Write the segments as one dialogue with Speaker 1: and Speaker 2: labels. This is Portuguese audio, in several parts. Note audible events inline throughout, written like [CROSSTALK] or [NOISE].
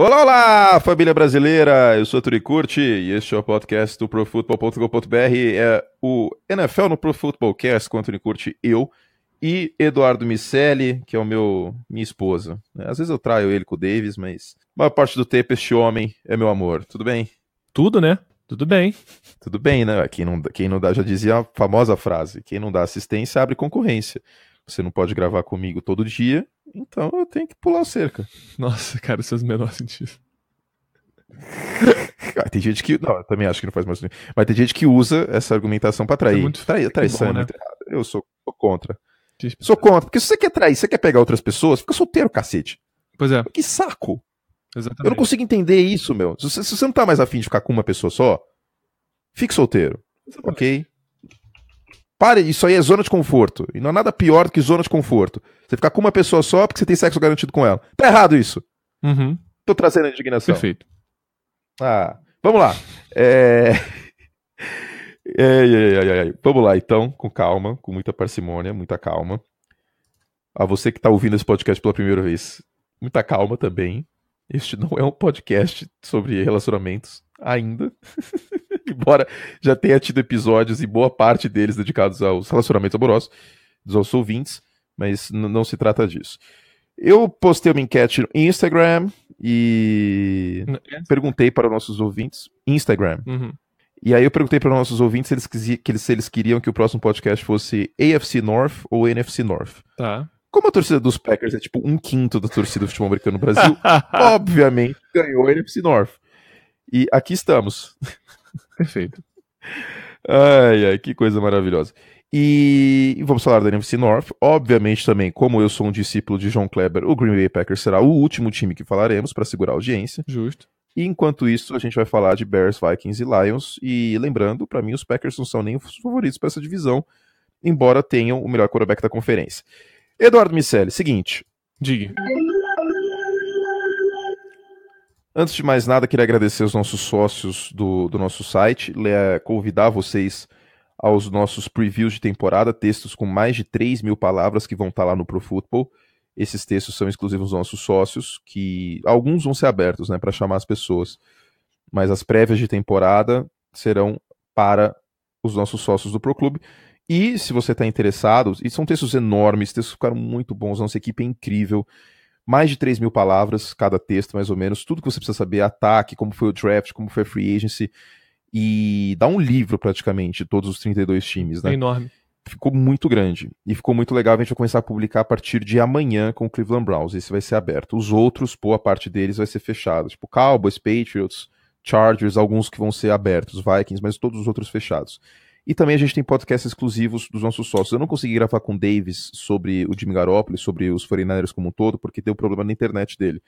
Speaker 1: Olá, olá, família brasileira! Eu sou Turi Curti e este é o podcast do ProFootball.com.br. É o NFL no ProFootballcast com Antônio Curti, eu e Eduardo Miceli, que é o meu minha esposa. É, às vezes eu traio ele com o Davis, mas a maior parte do tempo este homem é meu amor. Tudo bem? Tudo, né? Tudo bem. Tudo bem, né? Quem não, quem não dá, já dizia a famosa frase: quem não dá assistência abre concorrência você não pode gravar comigo todo dia,
Speaker 2: então eu tenho que pular cerca. Nossa, cara, isso faz é o menor sentido.
Speaker 1: ah, [LAUGHS] tem gente que. Não, eu também acho que não faz mais sentido. Mas tem gente que usa essa argumentação pra trair. É muito... Trai, é traição bom, né? Eu sou, sou contra. Sou contra. Porque se você quer trair, se você quer pegar outras pessoas, fica solteiro, cacete. Pois é. Que saco. Exatamente. Eu não consigo entender isso, meu. Se você, se você não tá mais afim de ficar com uma pessoa só, fique solteiro. Exatamente. Ok? Pare, isso aí é zona de conforto. E não há é nada pior do que zona de conforto. Você ficar com uma pessoa só porque você tem sexo garantido com ela. Tá errado isso. Uhum. Tô trazendo a indignação. Perfeito. Ah, vamos lá. É... é, [LAUGHS] é, vamos lá, então, com calma, com muita parcimônia, muita calma. A você que tá ouvindo esse podcast pela primeira vez, muita calma também. Este não é um podcast sobre relacionamentos ainda. [LAUGHS] [LAUGHS] embora já tenha tido episódios e boa parte deles dedicados aos relacionamentos amorosos dos nossos ouvintes, mas não se trata disso. Eu postei uma enquete no Instagram e é? perguntei para os nossos ouvintes. Instagram. Uhum. E aí eu perguntei para os nossos ouvintes se eles, que eles, se eles queriam que o próximo podcast fosse AFC North ou NFC North. Tá. Como a torcida dos Packers é tipo um quinto da torcida do futebol americano no Brasil, [LAUGHS] obviamente ganhou o NFC North. E aqui estamos. Perfeito. Ai, ai, que coisa maravilhosa. E vamos falar da NFC North. Obviamente, também, como eu sou um discípulo de John Kleber, o Green Bay Packers será o último time que falaremos para segurar a audiência. Justo. E enquanto isso, a gente vai falar de Bears, Vikings e Lions. E lembrando, para mim, os Packers não são nem os favoritos para essa divisão, embora tenham o melhor quarterback da conferência. Eduardo Miceli, seguinte. Diga. Antes de mais nada, queria agradecer aos nossos sócios do, do nosso site, eh, convidar vocês aos nossos previews de temporada, textos com mais de 3 mil palavras que vão estar tá lá no Pro Football. Esses textos são exclusivos dos nossos sócios, que alguns vão ser abertos né, para chamar as pessoas, mas as prévias de temporada serão para os nossos sócios do Pro Clube. E se você está interessado, e são textos enormes, textos ficaram muito bons, nossa equipe é incrível mais de 3 mil palavras cada texto, mais ou menos, tudo que você precisa saber, ataque, como foi o draft, como foi a free agency, e dá um livro praticamente, todos os 32 times, né? É enorme. Ficou muito grande, e ficou muito legal, a gente vai começar a publicar a partir de amanhã com o Cleveland Browns, esse vai ser aberto. Os outros, boa parte deles vai ser fechada, tipo Cowboys, Patriots, Chargers, alguns que vão ser abertos, Vikings, mas todos os outros fechados. E também a gente tem podcasts exclusivos dos nossos sócios. Eu não consegui gravar com o Davis sobre o Jimmy Garoppoli, sobre os 49 como um todo, porque deu problema na internet dele.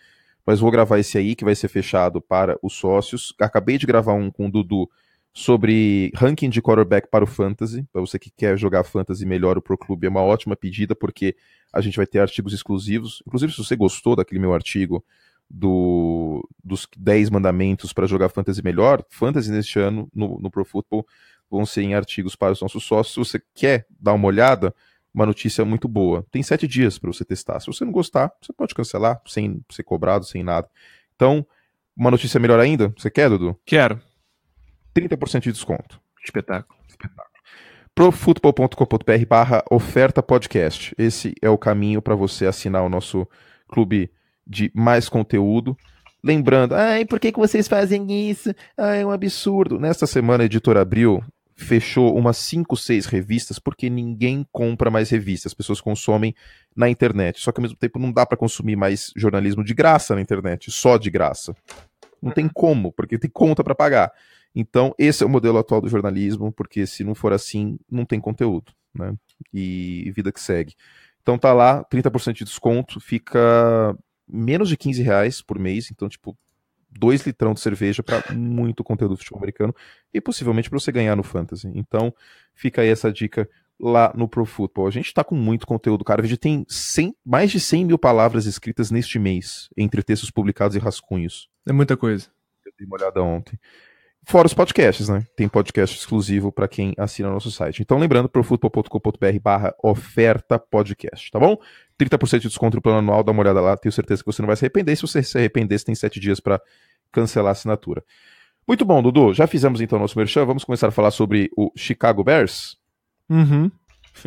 Speaker 1: Mas vou gravar esse aí, que vai ser fechado para os sócios. Acabei de gravar um com o Dudu sobre ranking de quarterback para o Fantasy. Para você que quer jogar Fantasy melhor, o Pro Clube é uma ótima pedida, porque a gente vai ter artigos exclusivos. Inclusive, se você gostou daquele meu artigo do, dos 10 mandamentos para jogar Fantasy melhor, Fantasy neste ano no, no Pro Football vão ser em artigos para os nossos sócios. Se você quer dar uma olhada, uma notícia muito boa. Tem sete dias para você testar. Se você não gostar, você pode cancelar, sem ser cobrado, sem nada. Então, uma notícia melhor ainda? Você quer, Dudu? Quero. 30% de desconto. Espetáculo. Espetáculo. Profutbol.com.br barra oferta podcast. Esse é o caminho para você assinar o nosso clube de mais conteúdo. Lembrando, ai, por que, que vocês fazem isso? Ai, é um absurdo. Nesta semana, a editora Abril fechou umas 5, 6 revistas porque ninguém compra mais revistas, as pessoas consomem na internet. Só que ao mesmo tempo não dá para consumir mais jornalismo de graça na internet, só de graça. Não tem uhum. como, porque tem conta para pagar. Então, esse é o modelo atual do jornalismo, porque se não for assim, não tem conteúdo, né? E vida que segue. Então tá lá, 30% de desconto, fica menos de 15 reais por mês, então, tipo, dois litrão de cerveja para muito conteúdo de futebol americano e possivelmente para você ganhar no fantasy. Então, fica aí essa dica lá no Pro Football. A gente está com muito conteúdo, cara. A gente tem 100, mais de 100 mil palavras escritas neste mês, entre textos publicados e rascunhos. É muita coisa. Eu dei uma olhada ontem. Fora os podcasts, né? Tem podcast exclusivo para quem assina nosso site. Então, lembrando, profootball.com.br barra oferta podcast, tá bom? 30% de desconto no plano anual, dá uma olhada lá, tenho certeza que você não vai se arrepender. Se você se arrepender, você tem 7 dias para cancelar a assinatura. Muito bom, Dudu. Já fizemos então nosso merchan. Vamos começar a falar sobre o Chicago Bears?
Speaker 2: Uhum.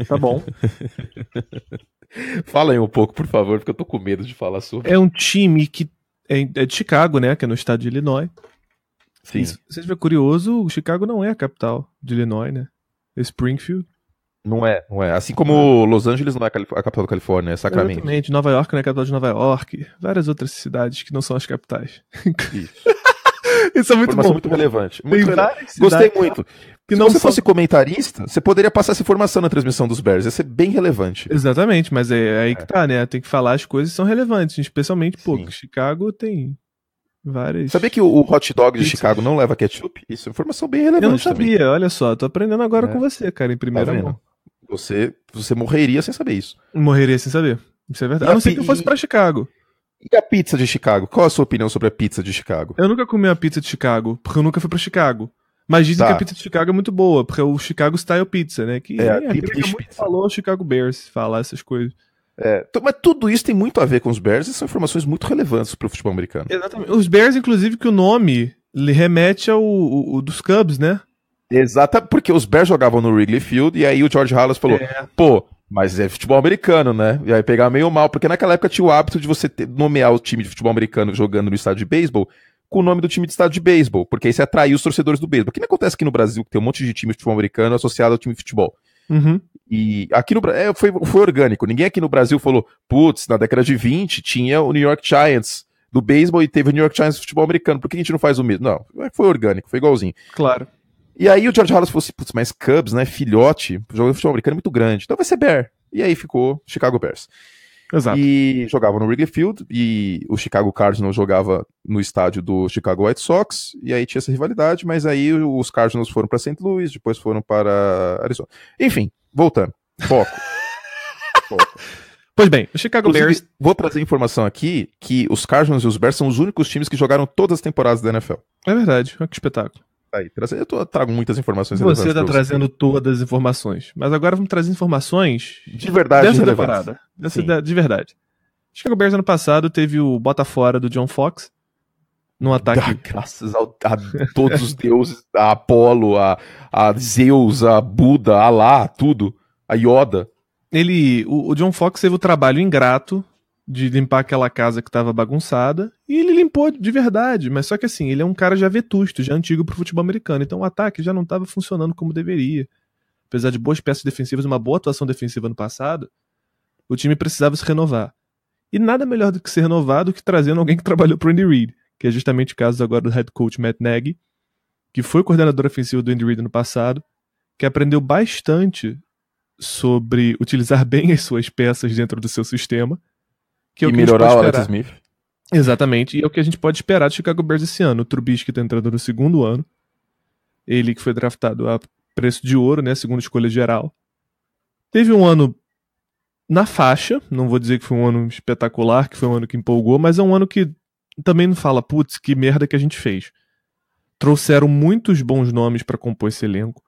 Speaker 2: Tá bom. [LAUGHS]
Speaker 1: Fala aí um pouco, por favor, porque eu tô com medo de falar sobre. É um
Speaker 2: time que é, é de Chicago, né? Que é no estado de Illinois. Sim. vocês se você estiver é curioso, o Chicago não é a capital de Illinois, né? É Springfield.
Speaker 1: Não é, não é. Assim como é. Los Angeles não é a capital da Califórnia, é Sacramento.
Speaker 2: Exatamente, Nova York não é a capital de Nova York, várias outras cidades que não são as capitais. Isso.
Speaker 1: [LAUGHS] Isso é muito informação bom. muito relevante. Muito relevante. Gostei muito. Que se não você são... fosse comentarista, você poderia passar essa informação na transmissão dos Bears. Ia ser bem relevante.
Speaker 2: Exatamente, mas é, é aí é. que tá, né? Tem que falar as coisas que são relevantes, especialmente, pô, Chicago tem
Speaker 1: várias. Sabia que o, hot dog de Chicago não leva ketchup? Isso é informação bem relevante. Eu não sabia, também. olha só, tô aprendendo agora é. com você, cara, em primeira tá mão. Você, você morreria sem saber isso.
Speaker 2: Morreria sem saber. Isso é verdade. E a não ser que eu
Speaker 1: fosse para Chicago. E a pizza de Chicago? Qual a sua opinião sobre a
Speaker 2: pizza de Chicago? Eu nunca comi a pizza de Chicago, porque eu nunca fui para Chicago. Mas dizem tá. que a pizza de Chicago é muito boa, porque é o Chicago Style Pizza, né? Que é, é a Muito falou Chicago Bears falar essas coisas. É, mas tudo isso tem muito a ver com os Bears e são informações muito relevantes para o futebol americano. Exatamente. Os
Speaker 1: Bears, inclusive, que o nome remete ao, ao, ao dos Cubs, né? Exata, porque os Bears jogavam no Wrigley Field e aí o George Halas falou: é. pô, mas é futebol americano, né? E aí pegar meio mal, porque naquela época tinha o hábito de você ter, nomear o time de futebol americano jogando no estádio de beisebol com o nome do time de estádio de beisebol, porque aí você atraía os torcedores do beisebol. Que não acontece aqui no Brasil, que tem um monte de time de futebol americano associado ao time de futebol. Uhum. E aqui no Brasil é, foi, foi orgânico. Ninguém aqui no Brasil falou, putz, na década de 20 tinha o New York Giants do beisebol e teve o New York Giants do futebol americano. Por que a gente não faz o mesmo? Não, foi orgânico, foi igualzinho. Claro. E aí o George Halas falou assim, putz, mas Cubs, né, filhote, jogando futebol americano é muito grande, então vai ser Bear. E aí ficou Chicago Bears. Exato. E jogava no Wrigley Field, e o Chicago Cardinals jogava no estádio do Chicago White Sox, e aí tinha essa rivalidade, mas aí os Cardinals foram para St. Louis, depois foram para Arizona. Enfim, voltando. Foco. [LAUGHS] Foco. Pois bem, o Chicago Inclusive, Bears. Vou trazer informação aqui que os Cardinals e os Bears são os únicos times que jogaram todas as temporadas da NFL. É verdade, que espetáculo tá aí Eu, tô, eu trago muitas informações. Você está trazendo
Speaker 2: todas as informações. Mas agora vamos trazer informações de, de verdade dessa temporada. Dessa da, de verdade. o Bears ano passado teve o bota fora do John Fox
Speaker 1: num ataque. Dá graças ao, a todos os deuses, a Apolo, a, a Zeus, a Buda, a Alá, tudo, a Yoda. Ele, o, o John Fox
Speaker 2: teve o trabalho ingrato de limpar aquela casa que estava bagunçada. E ele limpou de verdade, mas só que assim, ele é um cara já vetusto, já antigo pro futebol americano. Então o ataque já não estava funcionando como deveria. Apesar de boas peças defensivas, uma boa atuação defensiva no passado, o time precisava se renovar. E nada melhor do que ser renovado que trazendo alguém que trabalhou pro Andy Reid, que é justamente o caso agora do head coach Matt Nagy, que foi coordenador ofensivo do Andy Reid no passado, que aprendeu bastante sobre utilizar bem as suas peças dentro do seu sistema que é e que melhorar o Alex Smith. Exatamente, e é o que a gente pode esperar do Chicago Bears esse ano. O Trubisky está entrando no segundo ano. Ele que foi draftado a preço de ouro, né? Segunda escolha geral. Teve um ano na faixa, não vou dizer que foi um ano espetacular, que foi um ano que empolgou, mas é um ano que também não fala, putz, que merda que a gente fez. Trouxeram muitos bons nomes para compor esse elenco.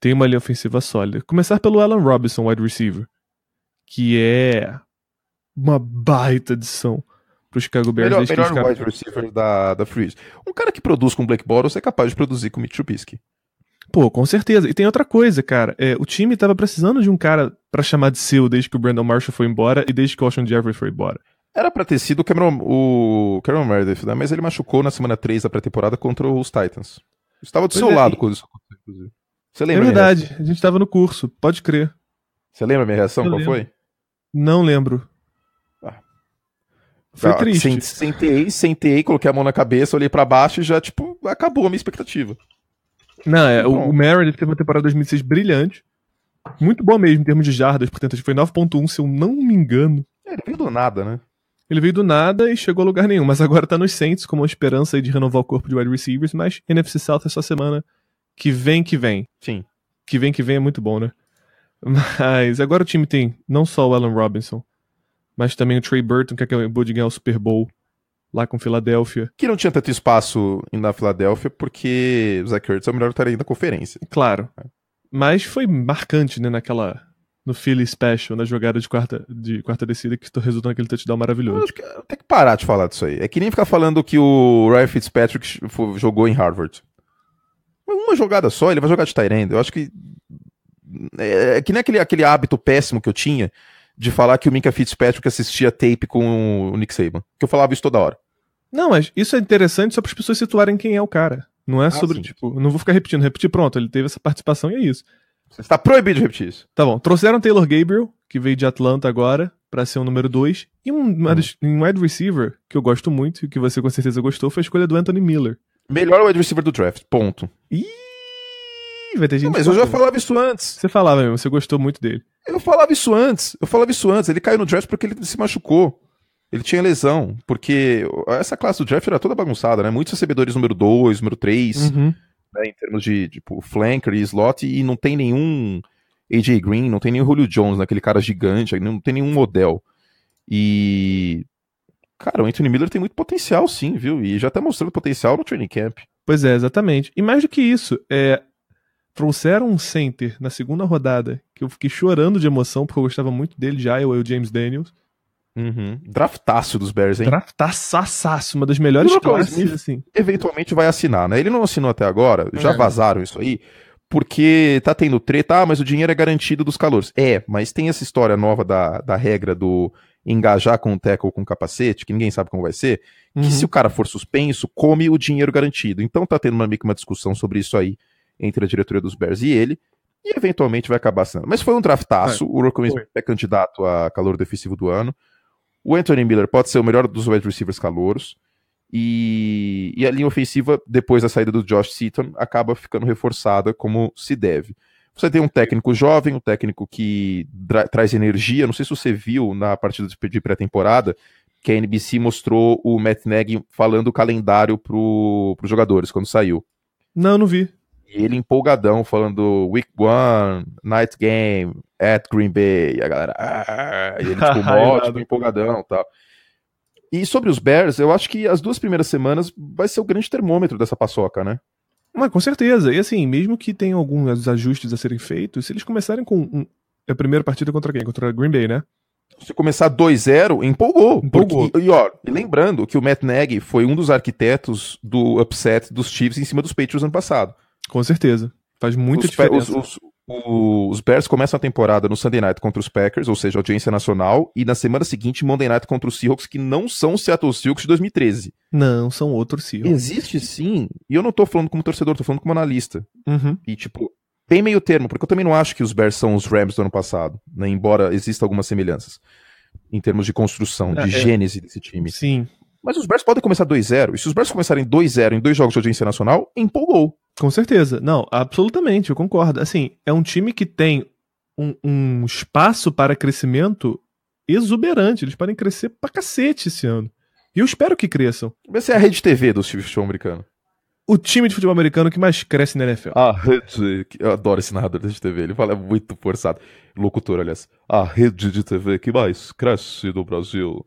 Speaker 2: Tem uma linha ofensiva sólida. Começar pelo Alan Robinson, wide receiver, que é uma baita adição
Speaker 1: pro Chicago Bears. Melhor, melhor Chicago... wide receiver da, da Freeze. Um cara que produz com Black Bottles é capaz de produzir com Mitch Trubisky. Pô, com
Speaker 2: certeza. E tem outra coisa, cara. É, o time tava precisando de um cara para chamar de seu desde que o Brandon Marshall
Speaker 1: foi embora e desde que o Austin Jeffrey foi embora. Era pra ter sido o Cameron, o Cameron Meredith, né? Mas ele machucou na semana 3 da pré-temporada contra os Titans. estava do pois seu é, lado quando isso aconteceu, inclusive. Você lembra? É verdade,
Speaker 2: a gente estava no curso, pode crer. Você lembra a minha reação? Eu Qual lembro. foi? Não lembro.
Speaker 1: Foi triste. sentei, sentei, coloquei a mão na cabeça, olhei para baixo e já, tipo, acabou a minha expectativa.
Speaker 2: Não, é, o, o Meredith teve uma temporada 2006 brilhante. Muito boa mesmo em termos de jardas por tentativa. Foi 9.1, se eu não me engano.
Speaker 1: É, ele veio do nada, né?
Speaker 2: Ele veio do nada e chegou a lugar nenhum, mas agora tá nos Saints como uma esperança de renovar o corpo de wide receivers, mas NFC South é só semana que vem que vem. Sim. Que vem que vem é muito bom, né? [LAUGHS] Mas agora o time tem não só o Alan Robinson, mas também o Trey Burton, que acabou de ganhar o Super Bowl lá com Filadélfia.
Speaker 1: Que não tinha tanto espaço na Filadélfia, porque o Zach Ertz é o melhor tarefa tá da conferência.
Speaker 2: Claro. É. Mas foi marcante, né, naquela. No Philly Special, na jogada de quarta, de quarta descida, que resultou naquele touchdown maravilhoso. Acho que é,
Speaker 1: tenho que parar de falar disso aí. É que nem ficar falando que o Ryan Fitzpatrick jogou em Harvard. Uma jogada só, ele vai jogar de Tyrande. Eu acho que. É, é, que nem aquele, aquele hábito péssimo que eu tinha de falar que o Minka Fitzpatrick assistia tape com o Nick Saban. Que eu falava isso toda hora. Não, mas
Speaker 2: isso é interessante só para as pessoas situarem quem é o cara. Não é ah, sobre, sim. tipo, não vou ficar repetindo, repetir pronto, ele teve essa participação e é isso. Você está proibido de repetir isso. Tá bom. Trouxeram Taylor Gabriel, que veio de Atlanta agora, para ser o número 2. E um, hum. wide receiver, que eu gosto muito e que você com certeza gostou, foi a escolha do Anthony Miller. Melhor wide receiver do draft, ponto. Ih! vai
Speaker 1: ter gente. Não, mas eu já falava isso antes. Você falava mesmo, você gostou muito dele. Eu falava isso antes. Eu falava isso antes. Ele caiu no draft porque ele se machucou. Ele tinha lesão, porque essa classe do draft era toda bagunçada, né? Muitos recebedores número 2, número 3, uhum. né? em termos de tipo, flanker e slot, e não tem nenhum AJ Green, não tem nenhum Julio Jones, né? aquele cara gigante, não tem nenhum modelo. E. Cara, o Anthony Miller tem muito potencial, sim, viu? E já tá mostrando potencial no training camp. Pois é, exatamente. E mais do que isso, é,
Speaker 2: Trouxeram um center na segunda rodada, que eu fiquei chorando de emoção, porque eu gostava muito dele, de Iowa, o James Daniels. Uhum.
Speaker 1: Draftaço dos Bears, hein?
Speaker 2: Draftaçaço, uma das melhores classes, Smith, assim.
Speaker 1: Eventualmente vai assinar, né? Ele não assinou até agora, já é. vazaram isso aí, porque tá tendo treta, ah, mas o dinheiro é garantido dos calores. É, mas tem essa história nova da, da regra do engajar com o teco ou com o capacete, que ninguém sabe como vai ser, que uhum. se o cara for suspenso, come o dinheiro garantido. Então tá tendo uma, meio que uma discussão sobre isso aí entre a diretoria dos Bears e ele, e eventualmente vai acabar sendo. Mas foi um draftaço, é, o Rockman é candidato a calor defensivo do ano. O Anthony Miller pode ser o melhor dos wide receivers calouros. E, e a linha ofensiva, depois da saída do Josh Seaton, acaba ficando reforçada como se deve. Você tem um técnico jovem, um técnico que traz energia. Não sei se você viu na partida de pré-temporada que a NBC mostrou o Matt Nagy falando o calendário para os jogadores quando saiu. Não, não vi. E ele empolgadão, falando Week One, Night Game, at Green Bay. E a galera. Ah", e ele, tipo, [LAUGHS] mó, tipo, empolgadão e tal. E sobre os Bears, eu acho que as duas primeiras semanas vai ser o grande termômetro dessa paçoca, né? Mas com certeza. E assim, mesmo que
Speaker 2: tenham alguns
Speaker 1: ajustes a serem feitos, se eles começarem com um... a primeira partida contra quem? Contra a Green Bay, né? Se começar 2-0, empolgou. empolgou. Porque, e ó, lembrando que o Matt Nagy foi um dos arquitetos do upset dos Chiefs em cima dos Patriots ano passado. Com certeza. Faz muita os diferença. Os, os, os, Bears começam a temporada no Sunday Night contra os Packers, ou seja, audiência nacional, e na semana seguinte Monday Night contra os Seahawks, que não são os Seattle Seahawks de 2013. Não, são outros Seahawks. Existe sim, e eu não tô falando como torcedor, tô falando como analista. Uhum. E tipo, tem meio termo, porque eu também não acho que os Bears são os Rams do ano passado, né, embora existam algumas semelhanças em termos de construção, de é, é, gênese desse time. Sim. Mas os Bears podem começar 2-0, e se os Bears começarem 2-0 em dois jogos de audiência nacional, empolgou. Com certeza. Não, absolutamente, eu
Speaker 2: concordo. Assim, é um time que tem um, um espaço para crescimento exuberante. Eles podem crescer pra cacete esse ano. E eu espero que cresçam.
Speaker 1: Essa é a rede TV do futebol americano.
Speaker 2: O time de futebol americano que mais cresce na NFL.
Speaker 1: Ah, rede. Eu adoro esse narrador de TV. Ele fala é muito forçado. Locutor, aliás. A rede de TV que mais cresce do Brasil.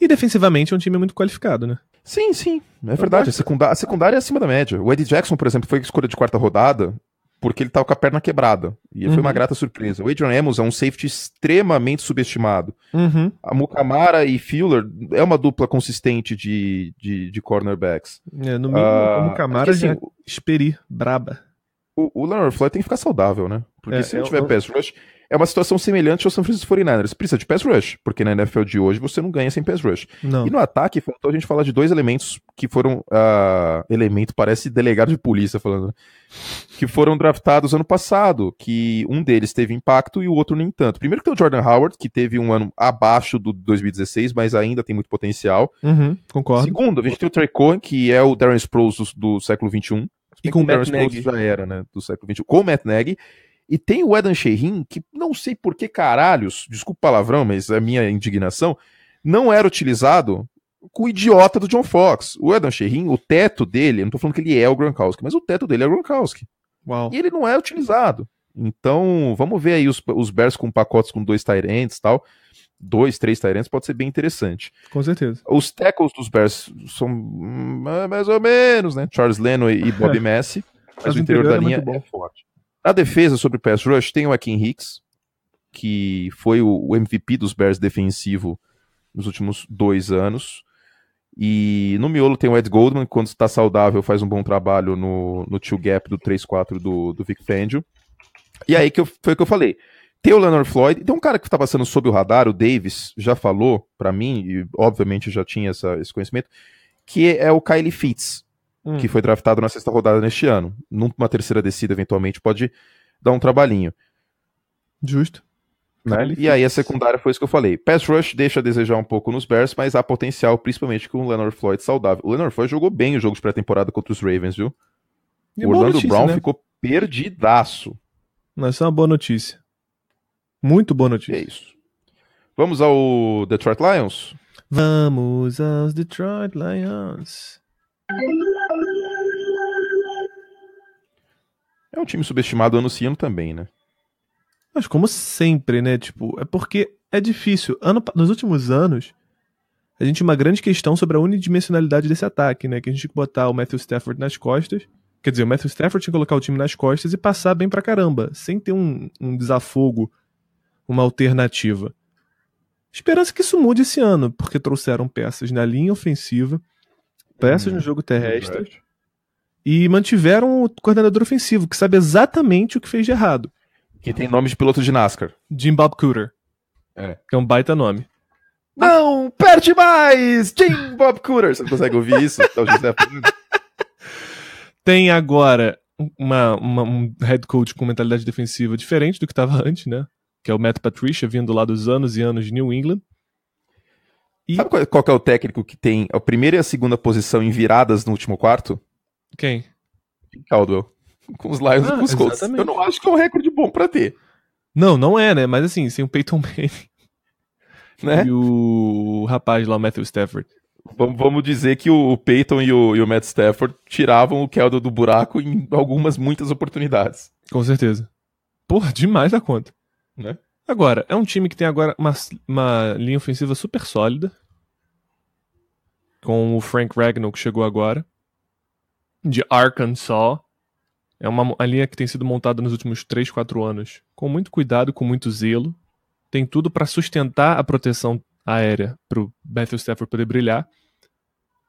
Speaker 2: E defensivamente é um time muito qualificado,
Speaker 1: né? Sim, sim. É então, verdade. A secundária, a secundária é acima da média. O Eddie Jackson, por exemplo, foi escolha de quarta rodada porque ele tava com a perna quebrada. E uhum. foi uma uhum. grata surpresa. O Adrian Amos é um safety extremamente subestimado. Uhum. A Mukamara e Fuller é uma dupla consistente de, de, de cornerbacks. É, no mínimo, uh, a Mukamara assim, já esperi, braba. O, o Leonard Floyd tem que ficar saudável, né? Porque é, se ele é, tiver eu... pass rush, é uma situação semelhante ao San Francisco 49ers. Precisa de pass rush, porque na NFL de hoje você não ganha sem pass rush. Não. E no ataque, faltou a gente falar de dois elementos que foram. Uh, elemento, parece delegado de polícia falando. Né? Que foram draftados ano passado, que um deles teve impacto e o outro nem tanto. Primeiro que tem o Jordan Howard, que teve um ano abaixo do 2016, mas ainda tem muito potencial. Uhum, concordo. Segundo, a gente tem o Trey Cohen, que é o Darren Sproles do, do século XXI. E com o Matt Nagy. já era, né? Do século XXI. Com o Matt Nagy. E tem o Edan Sheerin, que não sei por que caralhos, desculpa o palavrão, mas é minha indignação, não era utilizado com o idiota do John Fox. O Edan Sheerin, o teto dele, não tô falando que ele é o Gronkowski, mas o teto dele é o Gronkowski. Uau. E ele não é utilizado. Então, vamos ver aí os, os Bears com pacotes com dois Tyrants e tal. Dois, três Tyrants pode ser bem interessante. Com certeza. Os tackles dos Bears são mais ou menos, né? Charles Leno e Bob [LAUGHS] Messi. mas, mas o interior, da é linha é, é forte. A defesa sobre pass rush, tem o Akin Hicks, que foi o MVP dos Bears defensivo nos últimos dois anos. E no miolo tem o Ed Goldman, que quando está saudável faz um bom trabalho no, no two gap do 3-4 do, do Vic Fangio. E aí que eu, foi o que eu falei. Tem o Leonard Floyd, tem um cara que está passando sob o radar, o Davis, já falou para mim, e obviamente já tinha essa, esse conhecimento, que é o Kyle Fitz, que hum. foi draftado na sexta rodada neste ano. Numa terceira descida, eventualmente, pode dar um trabalhinho.
Speaker 2: Justo. Né? Tá e aí
Speaker 1: a secundária foi isso que eu falei. Pass rush deixa a desejar um pouco nos Bears, mas há potencial, principalmente com o Leonard Floyd saudável. O Leonard Floyd jogou bem o jogo de pré-temporada contra os Ravens, viu? E o Orlando notícia, Brown né? ficou perdidaço.
Speaker 2: Mas isso é uma boa notícia. Muito boa notícia. é isso.
Speaker 1: Vamos ao Detroit Lions?
Speaker 2: Vamos aos Detroit
Speaker 1: Lions. É um time subestimado ano sim ano também, né? Mas como sempre, né? Tipo, é
Speaker 2: porque é difícil. Ano, nos últimos anos, a gente tinha uma grande questão sobre a unidimensionalidade desse ataque, né? Que a gente tinha que botar o Matthew Stafford nas costas. Quer dizer, o Matthew Stafford tinha que colocar o time nas costas e passar bem pra caramba, sem ter um, um desafogo, uma alternativa. Esperança que isso mude esse ano, porque trouxeram peças na linha ofensiva, peças hum, no jogo terrestre e mantiveram o coordenador ofensivo, que sabe exatamente o que fez de errado. Que tem nome de piloto de NASCAR. Jim Bob Cooter. É. Que é um baita nome.
Speaker 1: Não, perde mais! Jim Bob Cooter! Você não consegue ouvir isso? Tá [LAUGHS]
Speaker 2: tem agora uma, uma, um head coach com mentalidade defensiva diferente do que estava antes, né? Que é o Matt Patricia, vindo lá
Speaker 1: dos anos e anos de New England. E... Sabe qual, qual é o técnico que tem a primeira e a segunda posição em viradas no último quarto? Quem? Caldwell. Com os Lions ah, e com os ah, Colts. Eu não acho que é um recorde bom para ter. Não, não é, né? Mas assim, sem o Peyton Manning. [LAUGHS] Né? E
Speaker 2: o rapaz lá, o Matthew Stafford.
Speaker 1: Vamos dizer que o Peyton e o, e o Matt Stafford tiravam o Keldon do buraco em algumas, muitas oportunidades. Com certeza. Porra, demais da conta. Né? Agora, é um time que tem
Speaker 2: agora uma, uma linha ofensiva super sólida. Com o Frank Ragnall que chegou agora de Arkansas. É uma, a linha que tem sido montada nos últimos 3, 4 anos com muito cuidado, com muito zelo. Tem tudo para sustentar a proteção aérea para o Matthew Stafford poder brilhar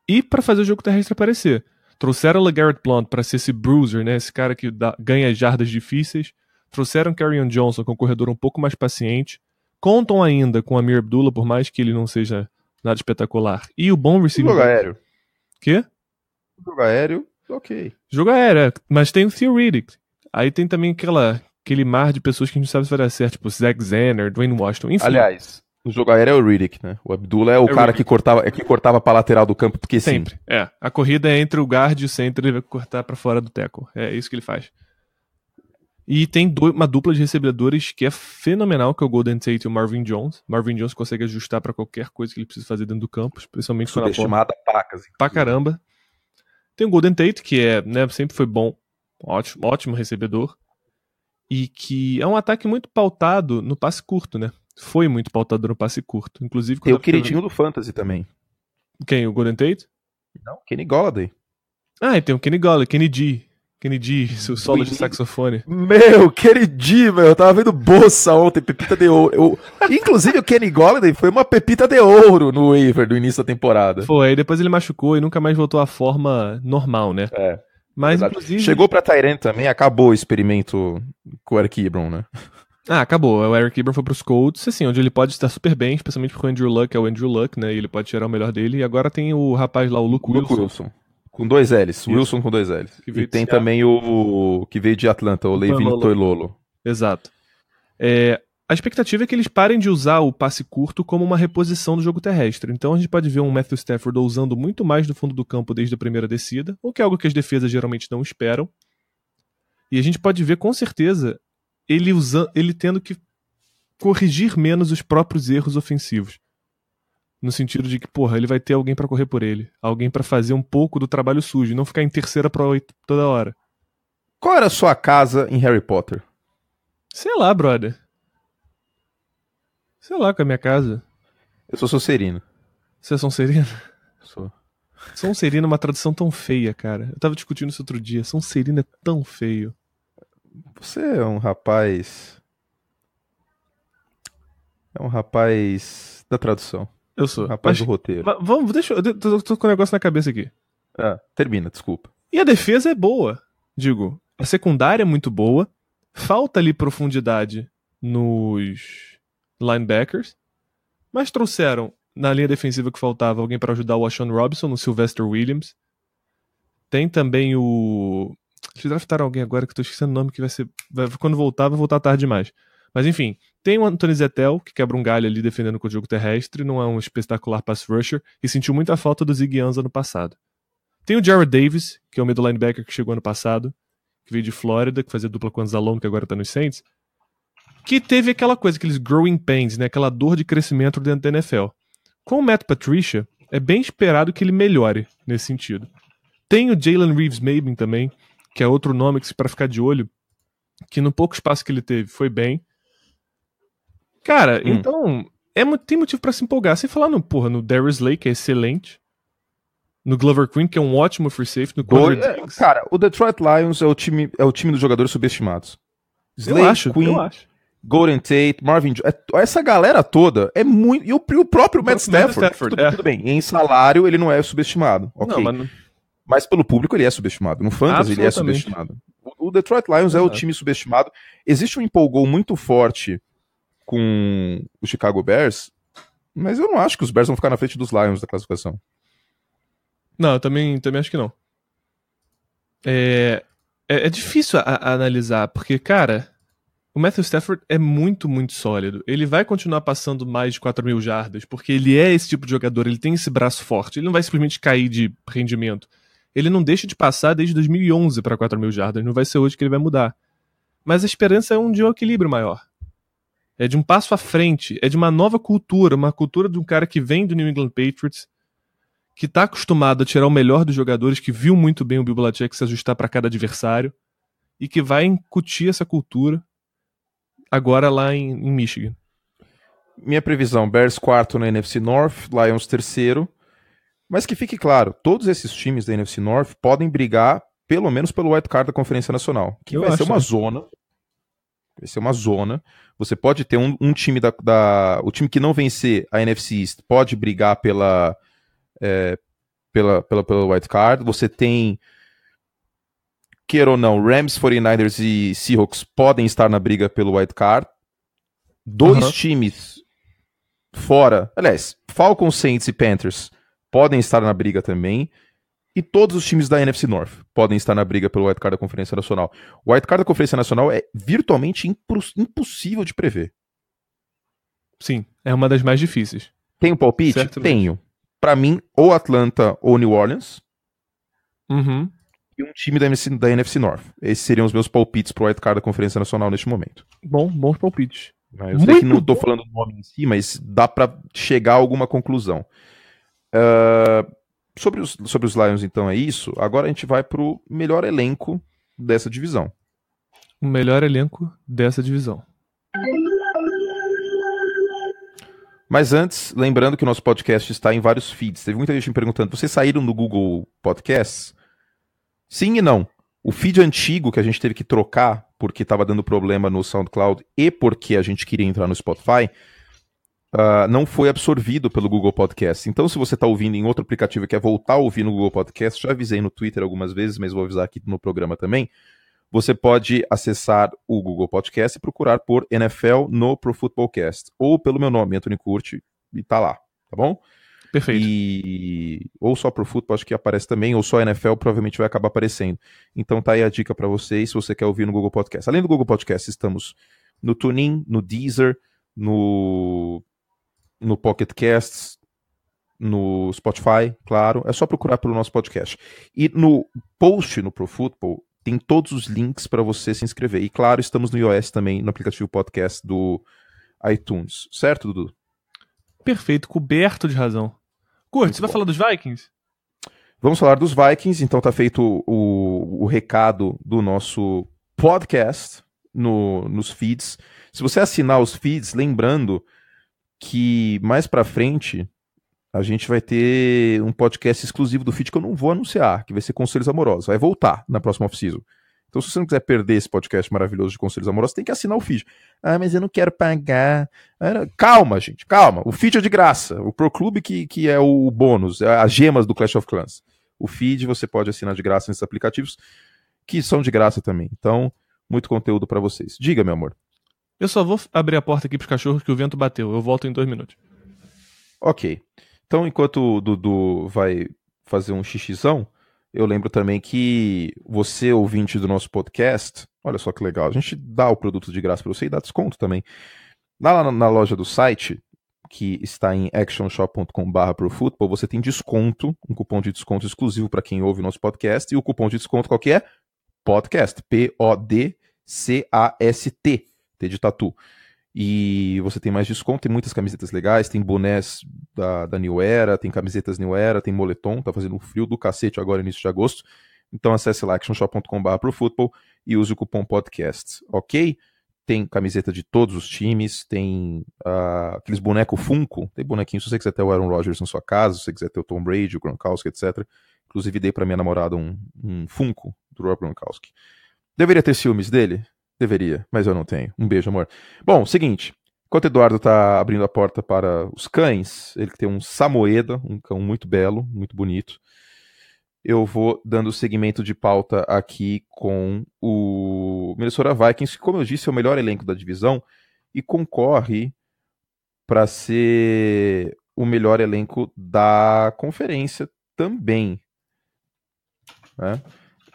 Speaker 2: e para fazer o jogo terrestre aparecer. Trouxeram o LeGarrette Blount para ser esse bruiser, né, esse cara que dá, ganha jardas difíceis. Trouxeram Carrion Johnson, com um corredor um pouco mais paciente. Contam ainda com Amir Abdullah, por mais que ele não seja nada espetacular. E o bom receiver. Jogo aéreo. Quê?
Speaker 1: Jogo aéreo Ok.
Speaker 2: Jogo aéreo, é. mas tem o Theoretic. Aí tem também aquela, aquele mar de pessoas que a gente sabe se vai dar certo, tipo Zack Zanner, Dwayne Washington, enfim. Aliás,
Speaker 1: o jogo aéreo é o Riddick, né? O Abdullah é o é cara que cortava, é que cortava pra lateral do campo, porque Sempre.
Speaker 2: Sim. É. A corrida é entre o guard e o center, ele vai cortar para fora do tackle. É isso que ele faz. E tem uma dupla de recebedores que é fenomenal, que é o Golden Tate e o Marvin Jones. Marvin Jones consegue ajustar para qualquer coisa que ele precisa fazer dentro do campo, especialmente quando a Pra caramba. Tem o Golden Tate, que é, né, sempre foi bom, ótimo, ótimo recebedor, e que é um ataque muito pautado no passe curto, né? Foi muito pautado no passe curto, inclusive... Tem o queridinho
Speaker 1: do Fantasy também.
Speaker 2: Quem, o Golden Tate?
Speaker 1: Não, Kenny Golladay.
Speaker 2: Ah, e tem o Kenny Golladay, Kenny D Kennedy, seu solo de saxofone. Meu,
Speaker 1: Kennedy, meu, eu tava vendo bolsa ontem, pepita de ouro. Eu... inclusive o Kenny Golladay foi uma pepita de ouro no waiver do início da temporada.
Speaker 2: Foi, depois ele machucou e nunca mais voltou à forma normal, né? É. Mas Exato. inclusive... Chegou
Speaker 1: pra Tyren também, acabou o experimento com o Eric Ebron, né?
Speaker 2: Ah, acabou. O Eric Ebron foi pros Colts, assim, onde ele pode estar super bem, especialmente porque o Andrew Luck é o Andrew Luck, né? E ele pode tirar o melhor dele. E agora tem o rapaz lá,
Speaker 1: o Luke Wilson. Luke Wilson. Com dois L's, Isso. Wilson com dois L's. E tem também o, o, que veio de Atlanta, o Levin Toilolo. Exato. É, a expectativa é que eles parem de
Speaker 2: usar o passe curto como uma reposição do jogo terrestre. Então a gente pode ver um Matthew Stafford usando muito mais do fundo do campo desde a primeira descida, o que é algo que as defesas geralmente não esperam. E a gente pode ver com certeza ele, usa, ele tendo que corrigir menos os próprios erros ofensivos no sentido de que, porra, ele vai ter alguém para correr por ele, alguém para fazer um pouco do trabalho sujo, não ficar em terceira pra oito toda hora. Qual era a sua
Speaker 1: casa em Harry Potter? Sei lá, brother. Sei lá, com é a minha casa. Eu sou Sonserino. Você é Sonserino? Sou.
Speaker 2: Sonserino é uma tradução tão feia, cara. Eu tava discutindo isso outro dia. Sonserino é tão feio.
Speaker 1: Você é um rapaz. É um rapaz da tradução. Eu sou. Rapaz mas, do roteiro.
Speaker 2: Mas, vamos, deixa eu. Tô, tô, com um negócio na cabeça aqui. Ah, termina, desculpa. E a defesa é boa. Digo, a secundária é muito boa. Falta ali profundidade nos linebackers. Mas trouxeram na linha defensiva que faltava alguém para ajudar o Ashon Robinson, o Sylvester Williams. Tem também o. Eles draftaram alguém agora que eu tô esquecendo o nome que vai ser. Quando voltar, vai voltar tarde demais. Mas enfim, tem o Anthony Zetel, que quebra um galho ali defendendo com o jogo terrestre, não é um espetacular pass rusher, e sentiu muita falta do Zig Anza no passado. Tem o Jared Davis, que é o middle linebacker que chegou ano passado, que veio de Flórida, que fazia dupla com o Anzalone, que agora tá nos Saints, que teve aquela coisa, aqueles growing pains, né, aquela dor de crescimento dentro da NFL. Com o Matt Patricia, é bem esperado que ele melhore nesse sentido. Tem o Jalen Reeves Mabin também, que é outro nome que para ficar de olho, que no pouco espaço que ele teve foi bem, Cara, hum. então, é, tem motivo para se empolgar. Sem falar no, porra, no Darius Lake, que é excelente. No Glover Queen, que é um ótimo free safety. No é,
Speaker 1: Go, cara, o Detroit Lions é o time, é o time dos jogadores subestimados. Slay, eu acho, Queen, eu acho. Golden Tate, Marvin Jones, é essa galera toda é muito. E o, o próprio Matt Stafford, Stafford tudo, é. tudo, bem, em salário ele não é subestimado, ok. Não, mas, não... mas... pelo público ele é subestimado, no fantasy ele é subestimado. O Detroit Lions é o time subestimado. Existe um empolgou muito forte com o Chicago Bears, mas eu não acho que os Bears vão ficar na frente dos Lions da classificação.
Speaker 2: Não, eu também, também acho que não. É, é, é difícil a, a analisar, porque, cara, o Matthew Stafford é muito, muito sólido. Ele vai continuar passando mais de 4 mil jardas, porque ele é esse tipo de jogador, ele tem esse braço forte, ele não vai simplesmente cair de rendimento. Ele não deixa de passar desde 2011 para 4 mil jardas, não vai ser hoje que ele vai mudar. Mas a esperança é um de um equilíbrio maior é de um passo à frente, é de uma nova cultura, uma cultura de um cara que vem do New England Patriots, que está acostumado a tirar o melhor dos jogadores, que viu muito bem o Bill Belichick se ajustar para cada adversário e que vai
Speaker 1: incutir essa cultura agora lá em, em Michigan. Minha previsão: Bears quarto na NFC North, Lions terceiro. Mas que fique claro, todos esses times da NFC North podem brigar pelo menos pelo white card da Conferência Nacional, que Eu vai acho, ser uma né? zona vai ser é uma zona. Você pode ter um, um time da, da, O time que não vencer a NFC East pode brigar pela. É, pela, pela, pela white card. Você tem. Queira ou não, Rams, 49ers e Seahawks podem estar na briga pelo white card. Dois times fora. Aliás, Falcons, Saints e Panthers podem estar na briga também e todos os times da NFC North podem estar na briga pelo White Card da Conferência Nacional. O White Card da Conferência Nacional é virtualmente impossível de prever. Sim, é uma das mais difíceis. Tem um palpite? Tenho. Para mim, ou Atlanta ou New Orleans. Uhum. E um time da, MC, da NFC North. Esses seriam os meus palpites pro Card da Conferência Nacional neste momento.
Speaker 2: Bom, bons palpites. Ah, eu sei que não estou falando do nome em
Speaker 1: si, mas dá para chegar a alguma conclusão. Uh, sobre os, sobre os Lions, então, é isso. Agora a gente vai pro melhor elenco dessa divisão.
Speaker 2: O melhor elenco dessa divisão.
Speaker 1: Mas antes, lembrando que o nosso podcast está em vários feeds. Teve muita gente me perguntando: vocês saíram do Google Podcasts? Sim e não. O feed antigo que a gente teve que trocar porque estava dando problema no SoundCloud e porque a gente queria entrar no Spotify, uh, não foi absorvido pelo Google Podcast. Então, se você está ouvindo em outro aplicativo e quer voltar a ouvir no Google Podcast, já avisei no Twitter algumas vezes, mas vou avisar aqui no programa também. Você pode acessar o Google Podcast e procurar por NFL no Pro Cast ou pelo meu nome, Anthony Curti, e tá lá, tá bom? Perfeito. E... Ou só pro futebol, acho que aparece também, ou só NFL, provavelmente vai acabar aparecendo. Então tá aí a dica para vocês, se você quer ouvir no Google Podcast. Além do Google Podcast, estamos no TuneIn, no Deezer, no no Pocket Casts, no Spotify, claro. É só procurar pelo nosso podcast. E no post no ProFootball tem todos os links para você se inscrever. E claro, estamos no iOS também, no aplicativo podcast do iTunes. Certo, Dudu? Perfeito, coberto
Speaker 2: de razão. Curte, você bom. vai falar dos Vikings?
Speaker 1: Vamos falar dos Vikings, então tá feito o, o recado do nosso podcast no, nos feeds. Se você assinar os feeds, lembrando, que mais para frente a gente vai ter um podcast exclusivo do feed que eu não vou anunciar, que vai ser Conselhos Amorosos. Vai voltar na próxima off-season. Então, se você não quiser perder esse podcast maravilhoso de Conselhos Amorosos, tem que assinar o feed. Ah, mas eu não quero pagar. Ah, calma, gente, calma. O feed é de graça. O Pro Clube que, que é o bônus, é as gemas do Clash of Clans. O feed você pode assinar de graça nesses aplicativos, que são de graça também. Então, muito conteúdo para vocês. Diga, meu amor.
Speaker 2: Eu só vou abrir a porta aqui pros cachorros que o vento bateu. Eu volto em dois minutos.
Speaker 1: Ok. Então, enquanto o Dudu vai fazer um xixizão, eu lembro também que você, ouvinte do nosso podcast, olha só que legal, a gente dá o produto de graça para você e dá desconto também. Lá na, na loja do site, que está em actionshop.com.br pro futebol, você tem desconto, um cupom de desconto exclusivo para quem ouve o nosso podcast, e o cupom de desconto qual que é? Podcast, P-O-D-C-A-S-T. T de tatu. E você tem mais desconto, tem muitas camisetas legais, tem bonés da, da New Era, tem camisetas New Era, tem moletom, tá fazendo um frio do cacete agora início de agosto. Então acesse lá actionshop.com.br pro futebol e use o cupom podcast, ok? Tem camiseta de todos os times, tem uh, aqueles boneco Funko, tem bonequinho, se você quiser ter o Aaron Rodgers na sua casa, se você quiser ter o Tom Brady, o Gronkowski, etc. Inclusive dei para minha namorada um, um Funko do Rob Gronkowski. Deveria ter ciúmes dele? Deveria, mas eu não tenho. Um beijo, amor. Bom, seguinte. Enquanto Eduardo está abrindo a porta para os cães, ele tem um Samoeda, um cão muito belo, muito bonito. Eu vou dando segmento de pauta aqui com o Minnesota Vikings, que, como eu disse, é o melhor elenco da divisão e concorre para ser o melhor elenco da conferência também. Né?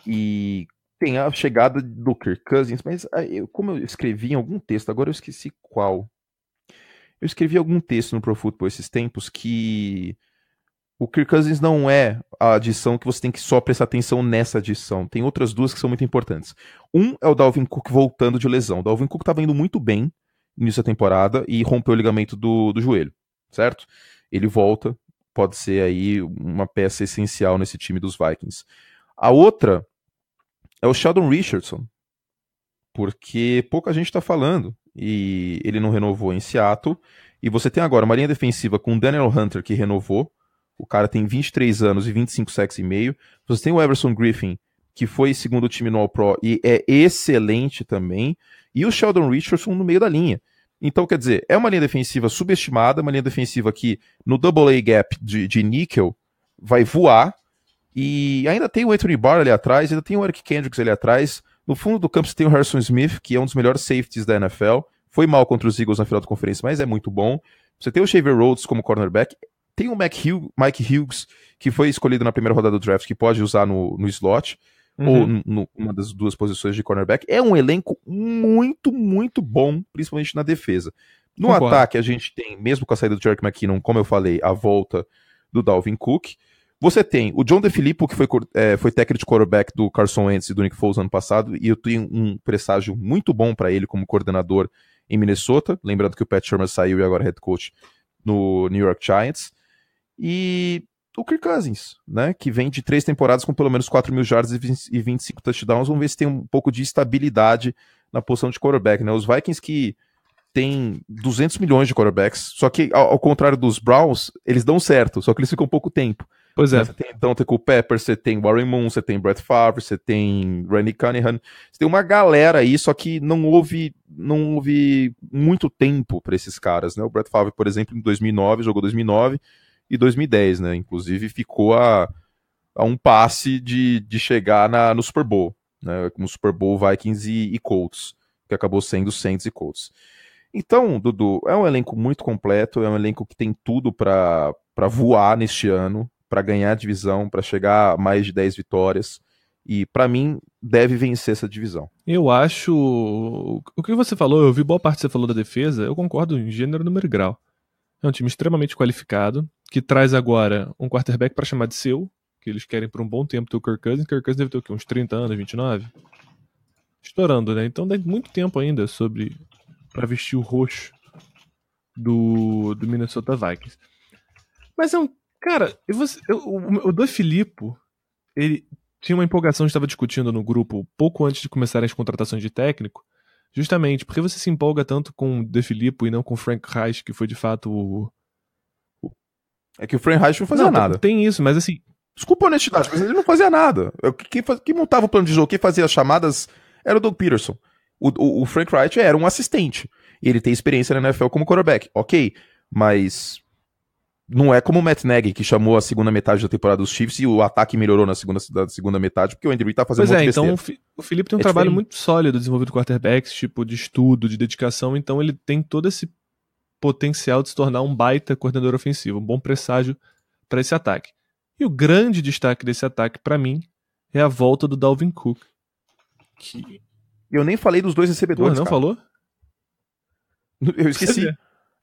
Speaker 1: E tem a chegada do Kirk Cousins, mas ah, como eu escrevi em algum texto, agora eu esqueci qual. Eu escrevi algum texto no Pro Football esses tempos que o Kirk Cousins não é a adição que você tem que só prestar atenção nessa adição. Tem outras duas que são muito importantes. Um é o Dalvin Cook voltando de lesão. O Dalvin Cook estava indo muito bem no início da temporada e rompeu o ligamento do, do joelho, certo? Ele volta, pode ser aí uma peça essencial nesse time dos Vikings. A outra é o Sheldon Richardson, porque pouca gente está falando e ele não renovou em Seattle. E você tem agora uma linha defensiva com Daniel Hunter que renovou. O cara tem 23 anos e 25 sacks e meio. Você tem o Everson Griffin, que foi segundo time no All-Pro e é excelente também. E o Sheldon Richardson no meio da linha. Então, quer dizer, é uma linha defensiva subestimada, uma linha defensiva que no double A gap de, de níquel vai voar, e ainda tem o Anthony Barr ali atrás, ainda tem o Eric Kendricks ali atrás. No fundo do campo você tem o Harrison Smith, que é um dos melhores safeties da NFL. Foi mal contra os Eagles na final da conferência, mas é muito bom. Você tem o Xavier Rhodes como cornerback. Tem o Mac Hugh, Mike Hughes, que foi escolhido na primeira rodada do draft, que pode usar no, no slot. Uhum. ou numa das duas posições de cornerback. É um elenco muito, muito bom, principalmente na defesa.
Speaker 2: No Concordo. ataque,
Speaker 1: a gente tem, mesmo com a saída do Jerick McKinnon, como eu falei, a volta do Dalvin Cook. Você tem o John DeFilippo, que foi, é, foi técnico de quarterback do Carson Wentz e do Nick Foles ano passado, e eu tenho um presságio muito bom para ele como coordenador em Minnesota. Lembrando que o Pat Sherman saiu e agora é head coach no New York Giants. E o Kirk Cousins, né? Que vem de três temporadas com pelo menos 4 mil jardas e 25 touchdowns. Vamos ver se tem um pouco de estabilidade na posição de quarterback, né? Os Vikings que tem 200 milhões de quarterbacks, só que ao, ao contrário dos Browns, eles dão certo, só que eles ficam pouco tempo. Pois é. Né, você tem, então, tem o Pepper, você tem Warren Moon, você tem Brett Favre, você tem Randy Cunningham. Você tem uma galera aí, só que não houve, não houve muito tempo para esses caras, né? O Brett Favre, por exemplo, em 2009, jogou 2009 e 2010, né? Inclusive ficou a, a um passe de, de chegar na, no Super Bowl, né? Como Super Bowl Vikings e, e Colts, que acabou sendo Saints e Colts. Então, Dudu, é um elenco muito completo, é um elenco que tem tudo para voar neste ano para ganhar a divisão, para chegar a mais de 10 vitórias. E para mim, deve vencer essa divisão.
Speaker 2: Eu acho. O que você falou, eu vi boa parte que você falou da defesa, eu concordo em gênero, número e grau. É um time extremamente qualificado, que traz agora um quarterback para chamar de seu, que eles querem por um bom tempo ter o Kirk Cousins. Kirk Cousins deve ter o quê? Uns 30 anos, 29? Estourando, né? Então dá muito tempo ainda sobre para vestir o roxo do, do Minnesota Vikings. Mas é um Cara, eu, eu, o, o Filippo, ele tinha uma empolgação, estava discutindo no grupo pouco antes de começarem as contratações de técnico, justamente porque você se empolga tanto com o De Filippo e não com o Frank Reich, que foi de fato
Speaker 1: o. o... É que o Frank Reich não fazia não, nada. Tem isso, mas assim. Desculpa a honestidade, mas ele não fazia nada. Quem, faz... Quem montava o plano de jogo, quem fazia as chamadas era o Doug Peterson. O, o, o Frank Reich era um assistente. Ele tem experiência na NFL como quarterback, ok, mas não é como o Matt Nagy, que chamou a segunda metade da temporada dos Chiefs e o ataque melhorou na segunda, na segunda metade, porque o Andrew Reid tá fazendo pois um é, então o Felipe tem um é trabalho diferente. muito sólido desenvolvido
Speaker 2: com quarterbacks, tipo de estudo, de dedicação, então ele tem todo esse potencial de se tornar um baita coordenador ofensivo, um bom presságio para esse ataque. E o grande destaque desse ataque, para mim, é a volta do Dalvin Cook.
Speaker 1: Que... Eu nem falei dos dois
Speaker 2: recebedores. Porra, não cara. falou? Eu esqueci.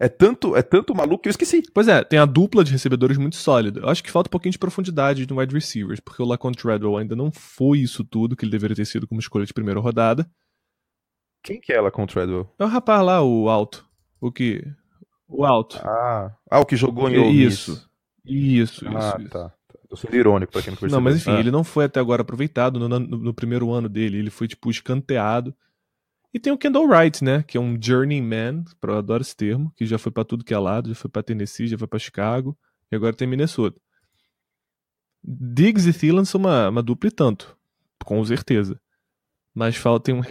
Speaker 2: É tanto, é tanto maluco que eu esqueci. Pois é, tem a dupla de recebedores muito sólida. Eu acho que falta um pouquinho de profundidade no wide receivers, porque o Lacon Treadwell ainda não foi isso tudo que ele deveria ter sido como escolha de primeira rodada. Quem que é Lacon Treadwell? É o rapaz lá, o alto. O que... O alto. Ah,
Speaker 1: ah o que jogou em Ole Isso,
Speaker 2: isso, isso. Ah, isso. tá. Eu sou irônico pra quem não percebeu. Não, mas enfim, ah. ele não foi até agora aproveitado no, no, no primeiro ano dele. Ele foi, tipo, escanteado. E tem o Kendall Wright, né? Que é um journeyman, eu adoro esse termo, que já foi para tudo que é lado, já foi para Tennessee, já foi para Chicago, e agora tem Minnesota. Diggs e Thielen são uma, uma dupla e tanto, com certeza. Mas falta um.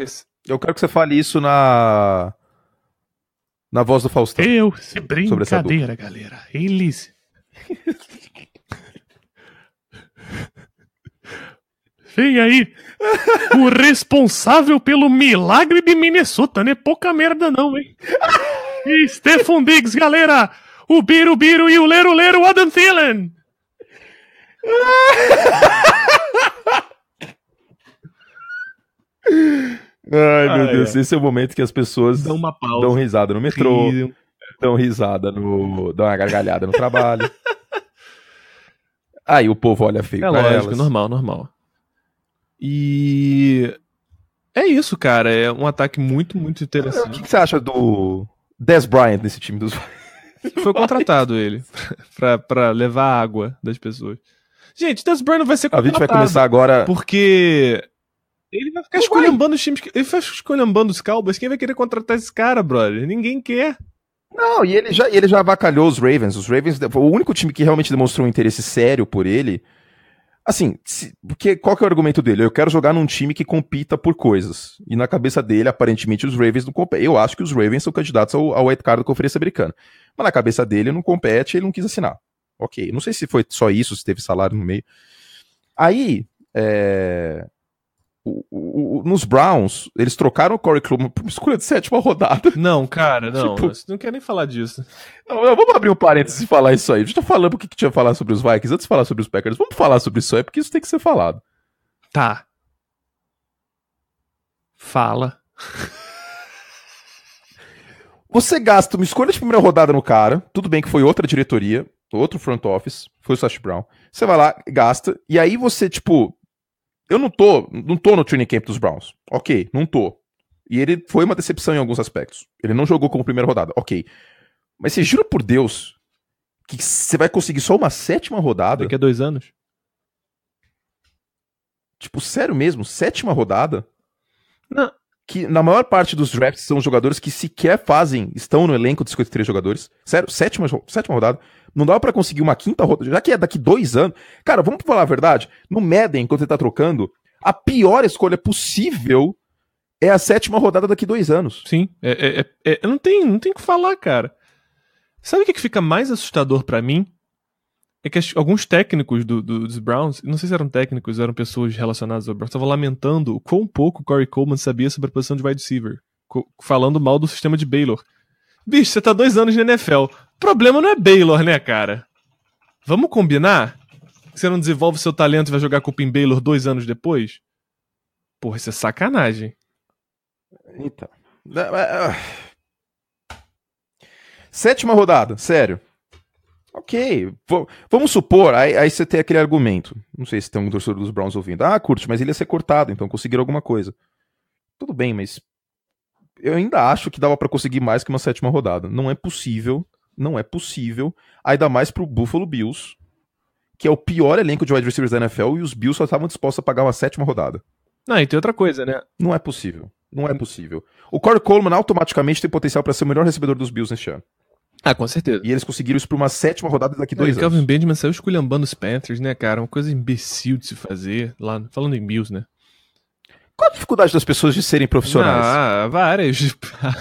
Speaker 2: Eu
Speaker 1: quero que você fale isso na. Na voz do Faustão. Eu, se brincadeira, galera. Eles.
Speaker 2: [LAUGHS] Vem aí, o responsável pelo milagre de Minnesota, né? Pouca merda não, hein? e Stefan Diggs, galera, o Biro Biro e o Lero Lero Adam Thielen.
Speaker 1: Ai, meu ah, Deus, é. esse é o momento que as pessoas dão, uma pausa, dão risada no metrô, riam. dão risada no. dão uma gargalhada no trabalho. [LAUGHS] Aí o povo olha feio. É lógico, elas. normal, normal. E é isso, cara. É
Speaker 2: um ataque muito, muito interessante. O que, que você acha do Dez Bryant nesse time dos Foi [LAUGHS] contratado ele [LAUGHS] pra, pra levar água das pessoas. Gente, Dez Bryant vai ser contratado. A gente vai começar agora. Porque ele vai ficar escolhambando os times. Ele vai ficar
Speaker 1: escolhambando os Cowboys. Quem vai querer contratar esse cara, brother? Ninguém quer. Não, e ele já, ele já avacalhou os Ravens. Os Ravens, o único time que realmente demonstrou um interesse sério por ele Assim, se, porque qual que é o argumento dele? Eu quero jogar num time que compita por coisas. E na cabeça dele, aparentemente, os Ravens não competem. Eu acho que os Ravens são candidatos ao, ao white card da Conferência Americana. Mas na cabeça dele não compete, ele não quis assinar. Ok. Não sei se foi só isso, se teve salário no meio. Aí, é... O, o, nos Browns, eles trocaram o Corey Kluber por uma escolha de sétima rodada. [LAUGHS] Não, cara, não. tipo... Não quero nem falar disso. Não, não, vamos abrir um parênteses e falar isso aí. A gente tá falando o que tinha que falar sobre os Vikings antes de falar sobre os Packers. Vamos falar sobre isso aí, porque isso tem que ser falado. Tá. Fala. Você gasta uma escolha de primeira rodada no cara, tudo bem que foi outra diretoria, outro front office, foi o Sash Brown. Você vai lá, gasta, e aí você, tipo, eu não tô, não tô no training camp dos Browns. Ok, não tô. E ele foi uma decepção em alguns aspectos. Ele não jogou como primeira rodada. Ok. Mas você jura por Deus que você vai conseguir só uma sétima rodada? Daqui a dois anos. Tipo, sério mesmo? Sétima rodada? Não, que na maior parte dos drafts são jogadores que sequer fazem, estão no elenco de 53 jogadores. Sério, sétima, sétima rodada. Não dá para conseguir uma quinta rodada, já que é daqui dois anos. Cara, vamos falar a verdade. No Madden, quando ele tá trocando, a pior escolha possível é a sétima rodada daqui dois anos. Sim, é, é, é, é não tem o não tem que falar, cara. Sabe o
Speaker 2: que fica mais assustador para mim? é que alguns técnicos do, do, dos Browns, não sei se eram técnicos, eram pessoas relacionadas ao Browns, estavam lamentando o quão pouco o Corey Coleman sabia sobre a posição de wide receiver, falando mal do sistema de Baylor. Bicho, você tá dois anos na NFL. Problema não é Baylor, né, cara? Vamos combinar? Você não desenvolve seu talento e vai jogar com o Pim Baylor dois anos depois? Porra, isso é sacanagem.
Speaker 1: Então. É, é, é. Sétima rodada, sério. Ok, vamos supor, aí, aí, você tem aquele argumento. Não sei se tem um torcedor dos Browns ouvindo. Ah, curte, mas ele ia ser cortado, então conseguiram alguma coisa. Tudo bem, mas eu ainda acho que dava para conseguir mais que uma sétima rodada. Não é possível, não é possível, ainda mais pro Buffalo Bills, que é o pior elenco de wide receivers da NFL e os Bills só estavam dispostos a pagar uma sétima rodada. Não, e tem outra coisa, né? Não é possível, não é possível. O Corey Coleman automaticamente tem potencial para ser o melhor recebedor dos Bills neste ano. Ah, com certeza. E eles conseguiram isso pra uma sétima rodada daqui dois é, anos.
Speaker 2: Calvin Benjamin saiu esculhambando os Panthers, né, cara? Uma coisa imbecil de se fazer lá, falando em Bills, né?
Speaker 1: Qual a dificuldade das pessoas de serem profissionais? Ah, várias, [LAUGHS]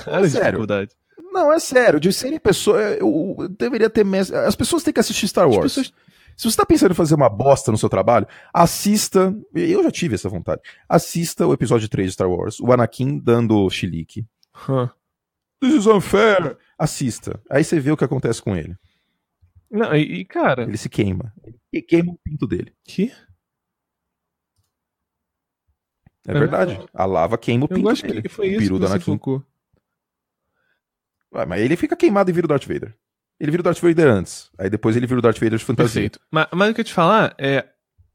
Speaker 1: várias é dificuldades. Não, é sério, de serem pessoas. É, eu, eu deveria ter. Mes... As pessoas têm que assistir Star Wars. Pessoas... Se você está pensando em fazer uma bosta no seu trabalho, assista. Eu já tive essa vontade. Assista o episódio 3 de Star Wars, o Anakin dando chilique. Huh. This is unfair. Assista. Aí você vê o que acontece com ele. Não, e, cara. Ele se queima. Ele queima o pinto dele. Que? É verdade. A lava queima o pinto eu acho dele. Que foi isso o peru que da Anakin. Ué, mas ele fica queimado e vira o Darth Vader. Ele vira o Darth Vader antes. Aí depois ele vira o Darth Vader de fantasia. Perfeito.
Speaker 2: Mas, mas o que eu te falar é.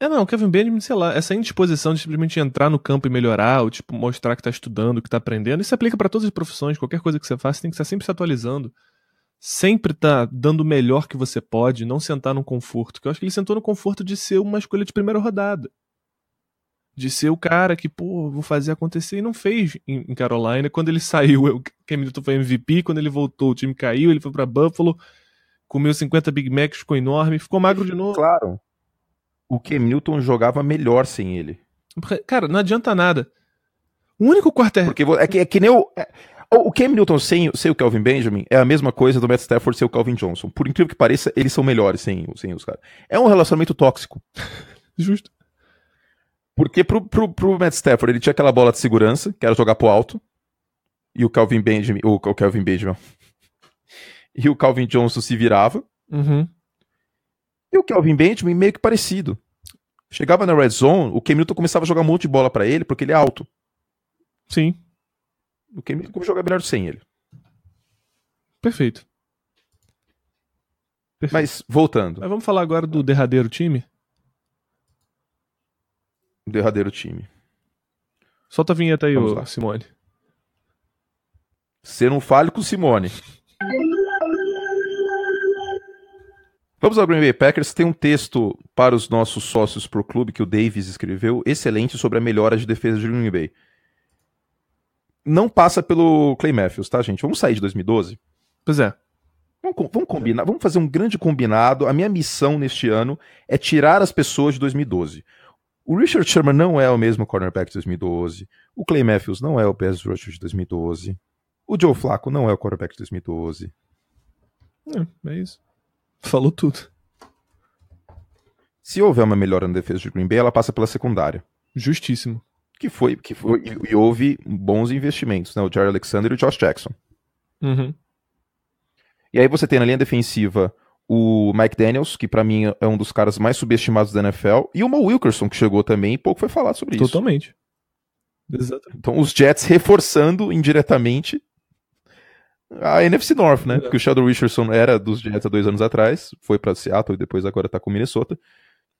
Speaker 2: É, não, o Kevin Benjamin, sei lá, essa indisposição de simplesmente entrar no campo e melhorar, ou tipo, mostrar que tá estudando, que tá aprendendo, isso aplica para todas as profissões, qualquer coisa que você faça, você tem que estar sempre se atualizando. Sempre tá dando o melhor que você pode, não sentar no conforto. Que eu acho que ele sentou no conforto de ser uma escolha de primeira rodada. De ser o cara que, pô, vou fazer acontecer e não fez em, Carolina. Quando ele saiu, o Cam Newton foi MVP, quando ele voltou, o time caiu, ele foi para Buffalo, comeu 50 Big Macs, ficou enorme, ficou magro de novo. Claro o Kemilton
Speaker 1: jogava melhor sem ele. Cara, não adianta nada. O único quarterback. Porque é que, é que nem o. É, o Cam Newton sem, sem o Kelvin Benjamin é a mesma coisa do Matt Stafford sem o Calvin Johnson. Por incrível que pareça, eles são melhores sem, sem os caras. É um relacionamento tóxico. [LAUGHS] Justo. Porque pro, pro, pro Matt Stafford ele tinha aquela bola de segurança, que era jogar pro alto. E o Calvin Benjamin. O, o Calvin Benjamin. [LAUGHS] e o Calvin Johnson se virava. Uhum. E o Kelvin Benjamin meio que parecido. Chegava na red zone, o Cam Newton começava a jogar um monte de bola para ele, porque ele é alto. Sim. O Cam Newton começou a jogar melhor sem ele. Perfeito.
Speaker 2: Perfeito. Mas, voltando. Mas vamos falar agora do derradeiro time?
Speaker 1: Derradeiro time. Solta a vinheta aí, Simone. Você não fale com o Simone. Vamos ao Green Bay Packers. Tem um texto para os nossos sócios pro clube que o Davis escreveu, excelente, sobre a melhora de defesa de Green Bay. Não passa pelo Clay Matthews, tá, gente? Vamos sair de 2012? Pois é. Vamos, vamos combinar, vamos fazer um grande combinado. A minha missão neste ano é tirar as pessoas de 2012. O Richard Sherman não é o mesmo cornerback de 2012. O Clay Matthews não é o pass rush de 2012. O Joe Flacco não é o cornerback de 2012. É, é isso. Falou tudo. Se houver uma melhora na defesa de Green Bay, ela passa pela secundária.
Speaker 2: Justíssimo.
Speaker 1: Que foi, que foi e, e houve bons investimentos, né? O Jerry Alexander e o Josh Jackson. Uhum. E aí você tem na linha defensiva o Mike Daniels, que para mim é um dos caras mais subestimados da NFL, e o Mo Wilkerson, que chegou também, e pouco foi falado sobre Totalmente.
Speaker 2: isso. Totalmente. Então
Speaker 1: os Jets reforçando indiretamente a NFC North, né? É. Porque o Sheldon Richardson era dos Jets há dois anos atrás, foi para Seattle e depois agora tá com Minnesota.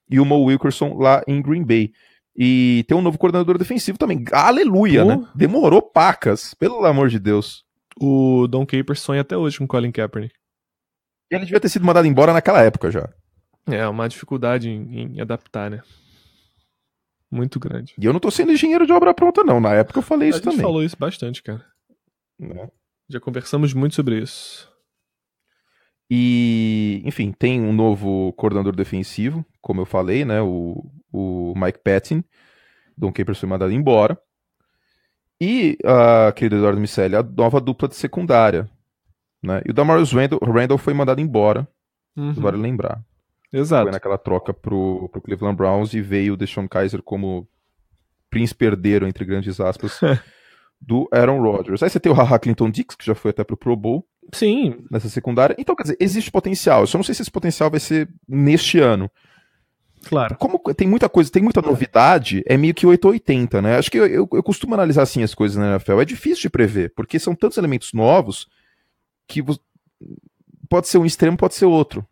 Speaker 1: E o Mo Wilkerson lá em Green Bay. E tem um novo coordenador defensivo também. Aleluia, né? Demorou pacas, pelo amor de Deus. O Don Capers sonha até hoje com Colin Kaepernick. Ele devia ter sido mandado embora naquela época já.
Speaker 2: É, uma dificuldade em, em adaptar, né?
Speaker 1: Muito grande. E eu não tô sendo engenheiro de obra pronta, não. Na época eu falei A isso também. A gente falou
Speaker 2: isso bastante, cara.
Speaker 1: Não. Né? Já
Speaker 2: conversamos muito sobre isso.
Speaker 1: E, enfim, tem um novo coordenador defensivo, como eu falei, né? O, o Mike Patton. Don Capers foi mandado embora. E, a querido Eduardo miscelli a nova dupla de secundária. Né? E o Damaris Randall, Randall foi mandado embora, uhum. vale lembrar. Exato. Foi naquela troca pro, pro Cleveland Browns e veio o Deshaun Kaiser como príncipe herdeiro, entre grandes aspas, [LAUGHS] do Aaron Rodgers. Aí você tem o Haha Clinton Dix, que já foi até pro Pro Bowl. Sim. Nessa secundária. Então, quer dizer, existe potencial. Eu só não sei se esse potencial vai ser neste ano. Claro. Como tem muita coisa, tem muita novidade, é meio que 880, né? Acho que eu, eu, eu costumo analisar assim as coisas na Rafael? É difícil de prever, porque são tantos elementos novos que pode ser um extremo, pode ser outro.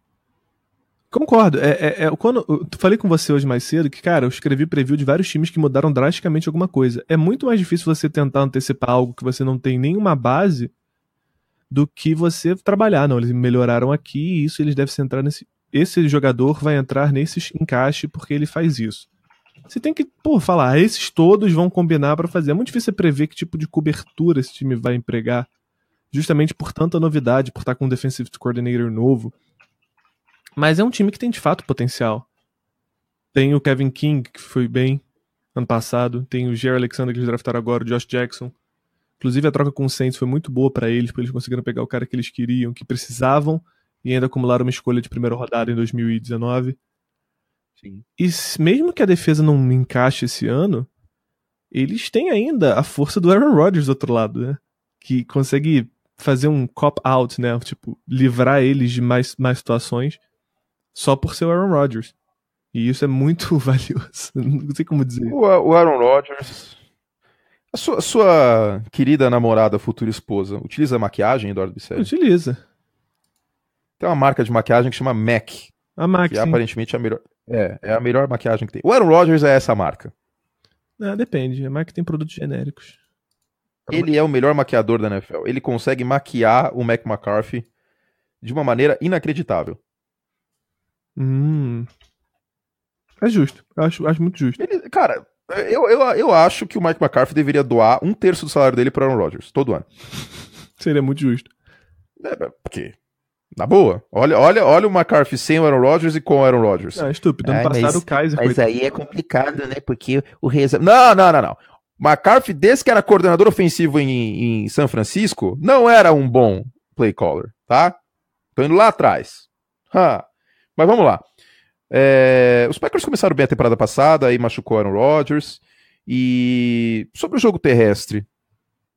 Speaker 1: Concordo. É, é, é, quando, eu falei com você hoje mais cedo que, cara,
Speaker 2: eu escrevi preview de vários times que mudaram drasticamente alguma coisa. É muito mais difícil você tentar antecipar algo que você não tem nenhuma base do que você trabalhar. Não, eles melhoraram aqui e isso eles devem entrar nesse. Esse jogador vai entrar nesse encaixe porque ele faz isso. Você tem que, pô, falar, ah, esses todos vão combinar para fazer. É muito difícil você prever que tipo de cobertura esse time vai empregar, justamente por tanta novidade, por estar tá com um defensive coordinator novo mas é um time que tem de fato potencial. Tem o Kevin King, que foi bem ano passado. Tem o Jerry Alexander, que eles draftaram agora, o Josh Jackson. Inclusive, a troca com o Saints foi muito boa para eles, porque eles conseguiram pegar o cara que eles queriam, que precisavam, e ainda acumularam uma escolha de primeira rodada em 2019. Sim. E mesmo que a defesa não encaixe esse ano, eles têm ainda a força do Aaron Rodgers do outro lado, né? Que consegue fazer um cop-out, né? Tipo, livrar eles de mais, mais situações só por ser o Aaron Rodgers. E isso é muito [LAUGHS] valioso.
Speaker 1: Não sei como dizer. O, Aaron Rodgers. A sua, sua querida namorada, futura esposa, utiliza maquiagem, Eduardo Bicelli? Utiliza. Tem uma marca de maquiagem que chama MAC. A MAC. Que é, aparentemente é a melhor. É, é a melhor maquiagem que tem. O Aaron Rodgers é essa marca.
Speaker 2: Ah, depende. A MAC tem produtos genéricos.
Speaker 1: Ele é o melhor maquiador da NFL. Ele consegue maquiar o Mac McCarthy de uma maneira inacreditável. Hum. É justo. Acho, acho muito justo. Ele, cara, eu, eu, eu acho que o Mike McCarthy deveria doar um terço do salário dele para Aaron Rodgers, todo ano. [LAUGHS] Seria muito justo. É, é, porque. Na boa. Olha, olha, olha o McCarthy sem o Aaron Rodgers e com o Aaron Rodgers. É estúpido. Ano ah, é, passado mas, o Kaiser Mas foi... aí é complicado, né? Porque o Reza. Não, não, não, não. McCarthy, desde que era coordenador ofensivo em, em São Francisco, não era um bom play caller, tá? Tô indo lá atrás. Huh. Mas vamos lá. É, os Packers começaram bem a temporada passada, aí machucou Aaron Rodgers. E sobre o jogo terrestre,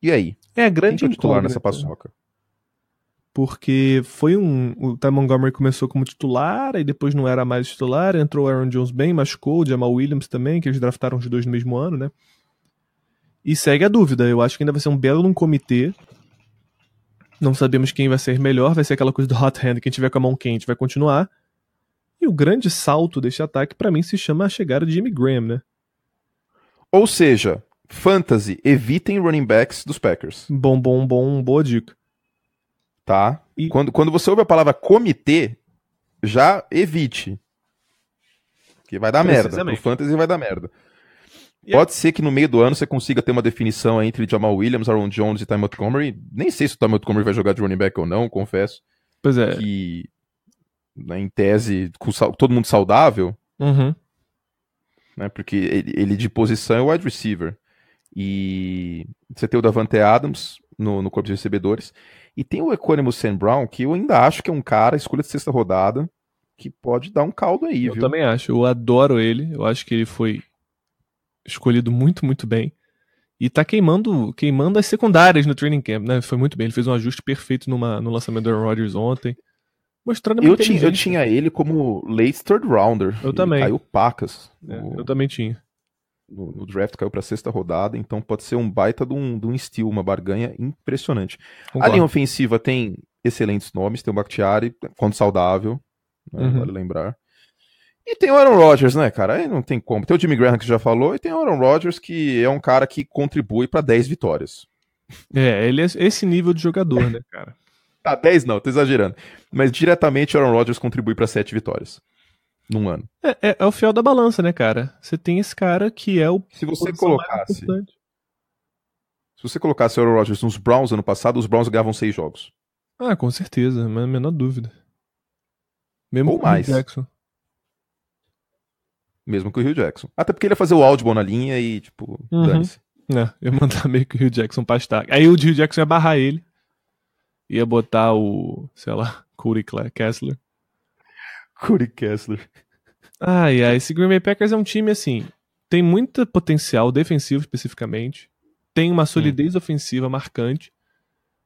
Speaker 1: e aí? É a grande Quem é titular nessa paçoca.
Speaker 2: Porque foi um. O Ty Montgomery começou como titular, e depois não era mais titular, entrou o Aaron Jones bem, machucou, o Jamal Williams também, que eles draftaram os dois no mesmo ano, né? E segue a dúvida. Eu acho que ainda vai ser um belo num comitê. Não sabemos quem vai ser melhor, vai ser aquela coisa do hot hand, quem tiver com a mão quente vai continuar o grande salto desse ataque, para mim, se chama a chegada de Jimmy Graham,
Speaker 1: né? Ou seja, fantasy, evitem running backs dos Packers. Bom, bom, bom, boa dica. Tá? E... Quando, quando você ouve a palavra comitê, já evite. Que vai dar merda. O fantasy vai dar merda. Pode ser que no meio do ano você consiga ter uma definição entre Jamal Williams, Aaron Jones e Ty Montgomery. Nem sei se o Ty Montgomery vai jogar de running back ou não, confesso. Pois é. Que né, em tese, com todo mundo saudável, uhum. né, porque ele, ele, de posição é o wide receiver. E você tem o Davante Adams no, no corpo de recebedores. E tem o Econimo Sam Brown, que eu ainda acho que é um cara, escolha de sexta rodada, que pode dar um caldo aí, eu viu? Eu
Speaker 2: também acho. Eu adoro ele. Eu acho que ele foi escolhido muito, muito bem. E tá queimando, queimando as secundárias no training camp, né? Foi muito bem. Ele fez um ajuste perfeito numa, no lançamento do Aaron Rodgers ontem mostrando eu tinha, eu tinha
Speaker 1: ele como late third rounder. Eu também. Caiu pacas. É, eu também tinha. No, no draft caiu para sexta rodada, então pode ser um baita de um, de um uma barganha impressionante. Concordo. A linha ofensiva tem excelentes nomes, tem o Bakhtiari, quando saudável, né, uhum. vale lembrar. E tem o Aaron Rodgers, né, cara? Aí não tem como. Tem o Jimmy Graham que já falou, e tem o Aaron Rodgers, que é um cara que contribui para 10 vitórias. É, ele é esse nível de jogador, né, cara? Tá, 10 não, tô exagerando. Mas diretamente o Aaron Rodgers contribui para 7 vitórias num ano. É, é, é, o fiel da balança, né, cara? Você
Speaker 2: tem esse cara que é o. Se você colocasse. Se
Speaker 1: você colocasse o Aaron Rodgers nos Browns ano passado, os Browns ganhavam 6 jogos.
Speaker 2: Ah, com certeza, mas a menor dúvida. Mesmo Ou mais. Jackson.
Speaker 1: Mesmo que o Rio Jackson. Até porque ele ia fazer o áudio na linha e, tipo, uhum. dane-se. Não, é, eu mandar meio que o Rio Jackson pastar. Aí
Speaker 2: o Rio Jackson ia barrar ele ia botar o, sei lá, [LAUGHS] Cody Kessler. Cody Kessler. Ai, ah, ai, esse Green Bay Packers é um time assim, tem muito potencial defensivo especificamente, tem uma solidez hum. ofensiva marcante,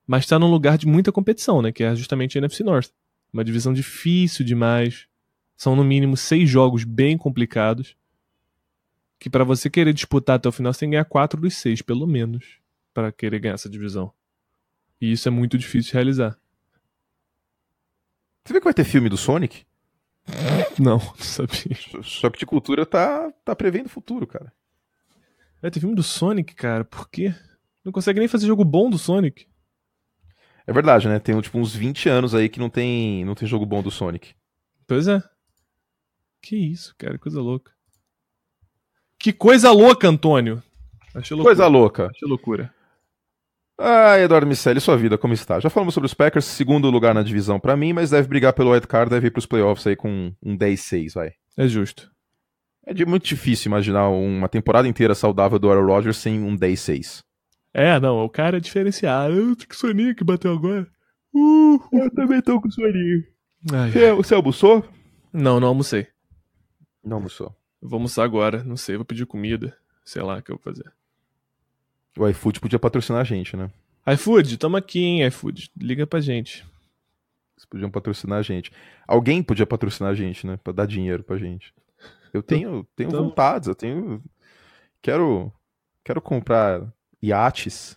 Speaker 2: mas está num lugar de muita competição, né, que é justamente a NFC North. Uma divisão difícil demais. São no mínimo seis jogos bem complicados que para você querer disputar até o final, você tem que ganhar quatro dos seis pelo menos, para querer ganhar essa divisão. E isso é muito difícil de realizar. Você vê que vai ter filme do Sonic? [LAUGHS] Não, não sabia.
Speaker 1: Choque de cultura tá, tá prevendo o futuro, cara.
Speaker 2: É, tem filme do Sonic, cara, por quê? Não consegue nem fazer jogo bom do Sonic.
Speaker 1: É verdade, né? Tem tipo uns 20 anos aí que não tem, não tem jogo bom do Sonic. Pois é. Que isso, cara, coisa louca. Que coisa louca, Antônio.
Speaker 2: Achei loucura. Coisa louca.
Speaker 1: Achei loucura. Ah, Eduardo Miceli, sua vida, como está? Já falamos sobre os Packers, segundo lugar na divisão para mim, mas deve brigar pelo White card, deve ir pros playoffs aí com um 10-6, vai. É justo. É de, muito difícil imaginar uma temporada inteira saudável do Aaron Rodgers sem um 10-6. É, não, o cara é diferenciado. Eu ah, tô com soninho que bateu agora. Uh, eu também tô com o soninho.
Speaker 2: Ai, você, é você almoçou? Não, não almocei. Não almoçou. Vou almoçar agora, não sei, vou pedir comida. Sei lá o que eu vou fazer.
Speaker 1: O iFood podia patrocinar a gente, né? iFood, tamo aqui, hein, iFood. Liga pra gente. Vocês podiam patrocinar a gente. Alguém podia patrocinar a gente, né? Pra dar dinheiro pra gente. Eu tenho, tenho então... vontades, eu tenho. Quero. Quero comprar iates.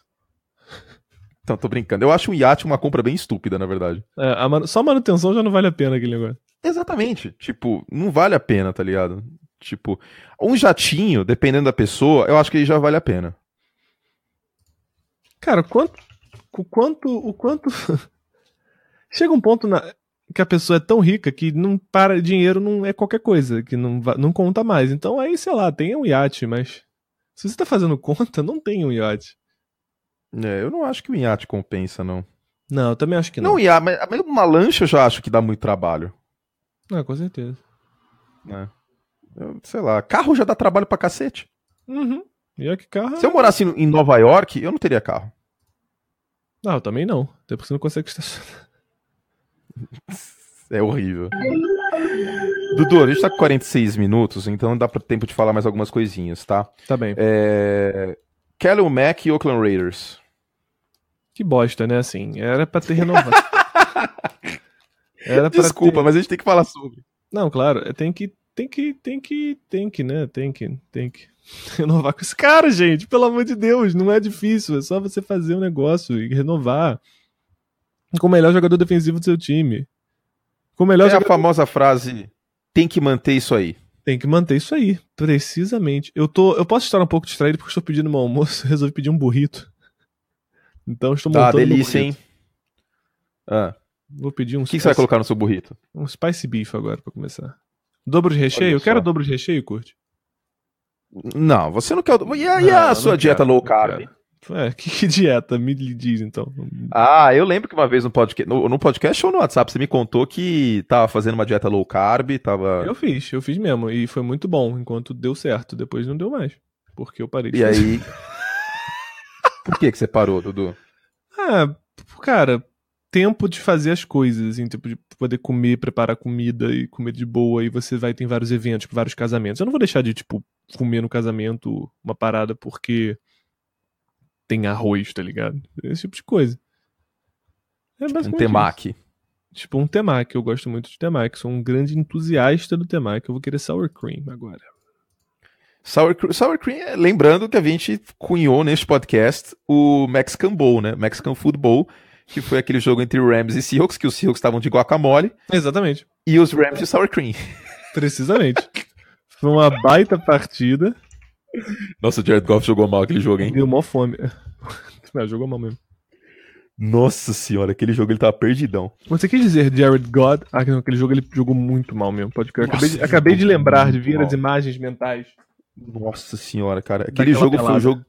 Speaker 1: Então, tô brincando. Eu acho um iate uma compra bem estúpida, na verdade.
Speaker 2: É, a man... Só manutenção já não vale a pena aquele negócio.
Speaker 1: Exatamente. Tipo, não vale a pena, tá ligado? Tipo, um jatinho, dependendo da pessoa, eu acho que ele já vale a pena.
Speaker 2: Cara, quanto, o quanto, o quanto [LAUGHS] chega um ponto na, que a pessoa é tão rica que não para dinheiro não é qualquer coisa, que não, não conta mais. Então aí, sei lá, tem um iate, mas se você tá fazendo [LAUGHS] conta, não tem um iate. É, eu não
Speaker 1: acho que o iate compensa, não. Não, eu também acho que não. Não, iate, mas mesmo uma lancha eu já acho que dá muito trabalho.
Speaker 2: Ah, com certeza. É.
Speaker 1: Eu, sei lá, carro já dá trabalho pra cacete. Uhum. E é que carro. Se eu morasse em Nova York, eu não teria carro. Não, ah, eu também não. Até porque você não consegue estacionar. [LAUGHS] é horrível. Dudu, a gente tá com 46 minutos, então dá pra tempo de falar mais algumas coisinhas, tá? Tá bem. É... Callum Mack e Oakland Raiders. Que bosta, né? Assim, era pra ter renovado. [LAUGHS] era Desculpa, ter... mas a
Speaker 2: gente tem que falar sobre. Não, claro, tem é, que, tem que, tem que, tem que, né? Tem que, tem que. [LAUGHS] renovar com esse cara, gente. Pelo amor de Deus, não é difícil. É só você fazer um negócio e renovar com o melhor jogador defensivo do seu time. Com o melhor é jogador... a famosa frase: tem que manter isso aí. Tem que manter isso aí, precisamente. Eu tô, eu posso estar um pouco distraído porque estou pedindo um almoço, [LAUGHS] resolvi pedir um burrito. Então estou tá, montando. Tá, delícia, hein?
Speaker 1: Ah. Vou pedir um. O que, você vai colocar no seu burrito?
Speaker 2: Um spicy beef agora para começar. Dobro de recheio? Eu quero dobro de recheio, curte. Não, você não quer. O... E a, não, e a sua dieta quero, low carb? É, [LAUGHS] que, que, dieta? Me diz então.
Speaker 1: Ah, eu lembro que uma vez no podcast, no, no, podcast ou no WhatsApp, você me contou que tava fazendo uma dieta low carb, tava. Eu
Speaker 2: fiz, eu fiz mesmo. E foi muito bom enquanto deu certo. Depois não deu mais. Porque eu parei de E fazer. aí.
Speaker 1: [LAUGHS] Por que, que você parou, Dudu?
Speaker 2: Ah, cara, tempo de fazer as coisas, assim, tipo, de poder comer, preparar comida e comer de boa, e você vai ter vários eventos, tipo, vários casamentos. Eu não vou deixar de, tipo, comer no casamento uma parada porque tem arroz, tá ligado? Esse tipo de coisa. É tipo um temaki. Isso. Tipo um temaki, eu gosto muito de temaki, sou um grande entusiasta do temaki, eu vou querer sour cream agora.
Speaker 1: Sour, sour cream, é, lembrando que a gente cunhou neste podcast o Mexican Bowl, né? Mexican Food Bowl, que foi aquele jogo entre Rams e Seahawks, que os Seahawks estavam de guacamole. Exatamente. E os Rams de sour cream.
Speaker 2: [LAUGHS] Precisamente. foi uma baita partida.
Speaker 1: Nossa, o Jared Goff jogou mal aquele jogo, hein? Deu
Speaker 2: mó fome. [LAUGHS] Não, jogou mal mesmo.
Speaker 1: Nossa senhora, aquele jogo ele tava perdidão.
Speaker 2: Você quer dizer Jared God? Ah, não,
Speaker 1: aquele jogo ele jogou muito mal mesmo. Pode crer. Acabei, de, acabei de lembrar de vir mal. as
Speaker 2: imagens mentais.
Speaker 1: Nossa senhora, cara. Aquele Daquela jogo pelada. foi um jogo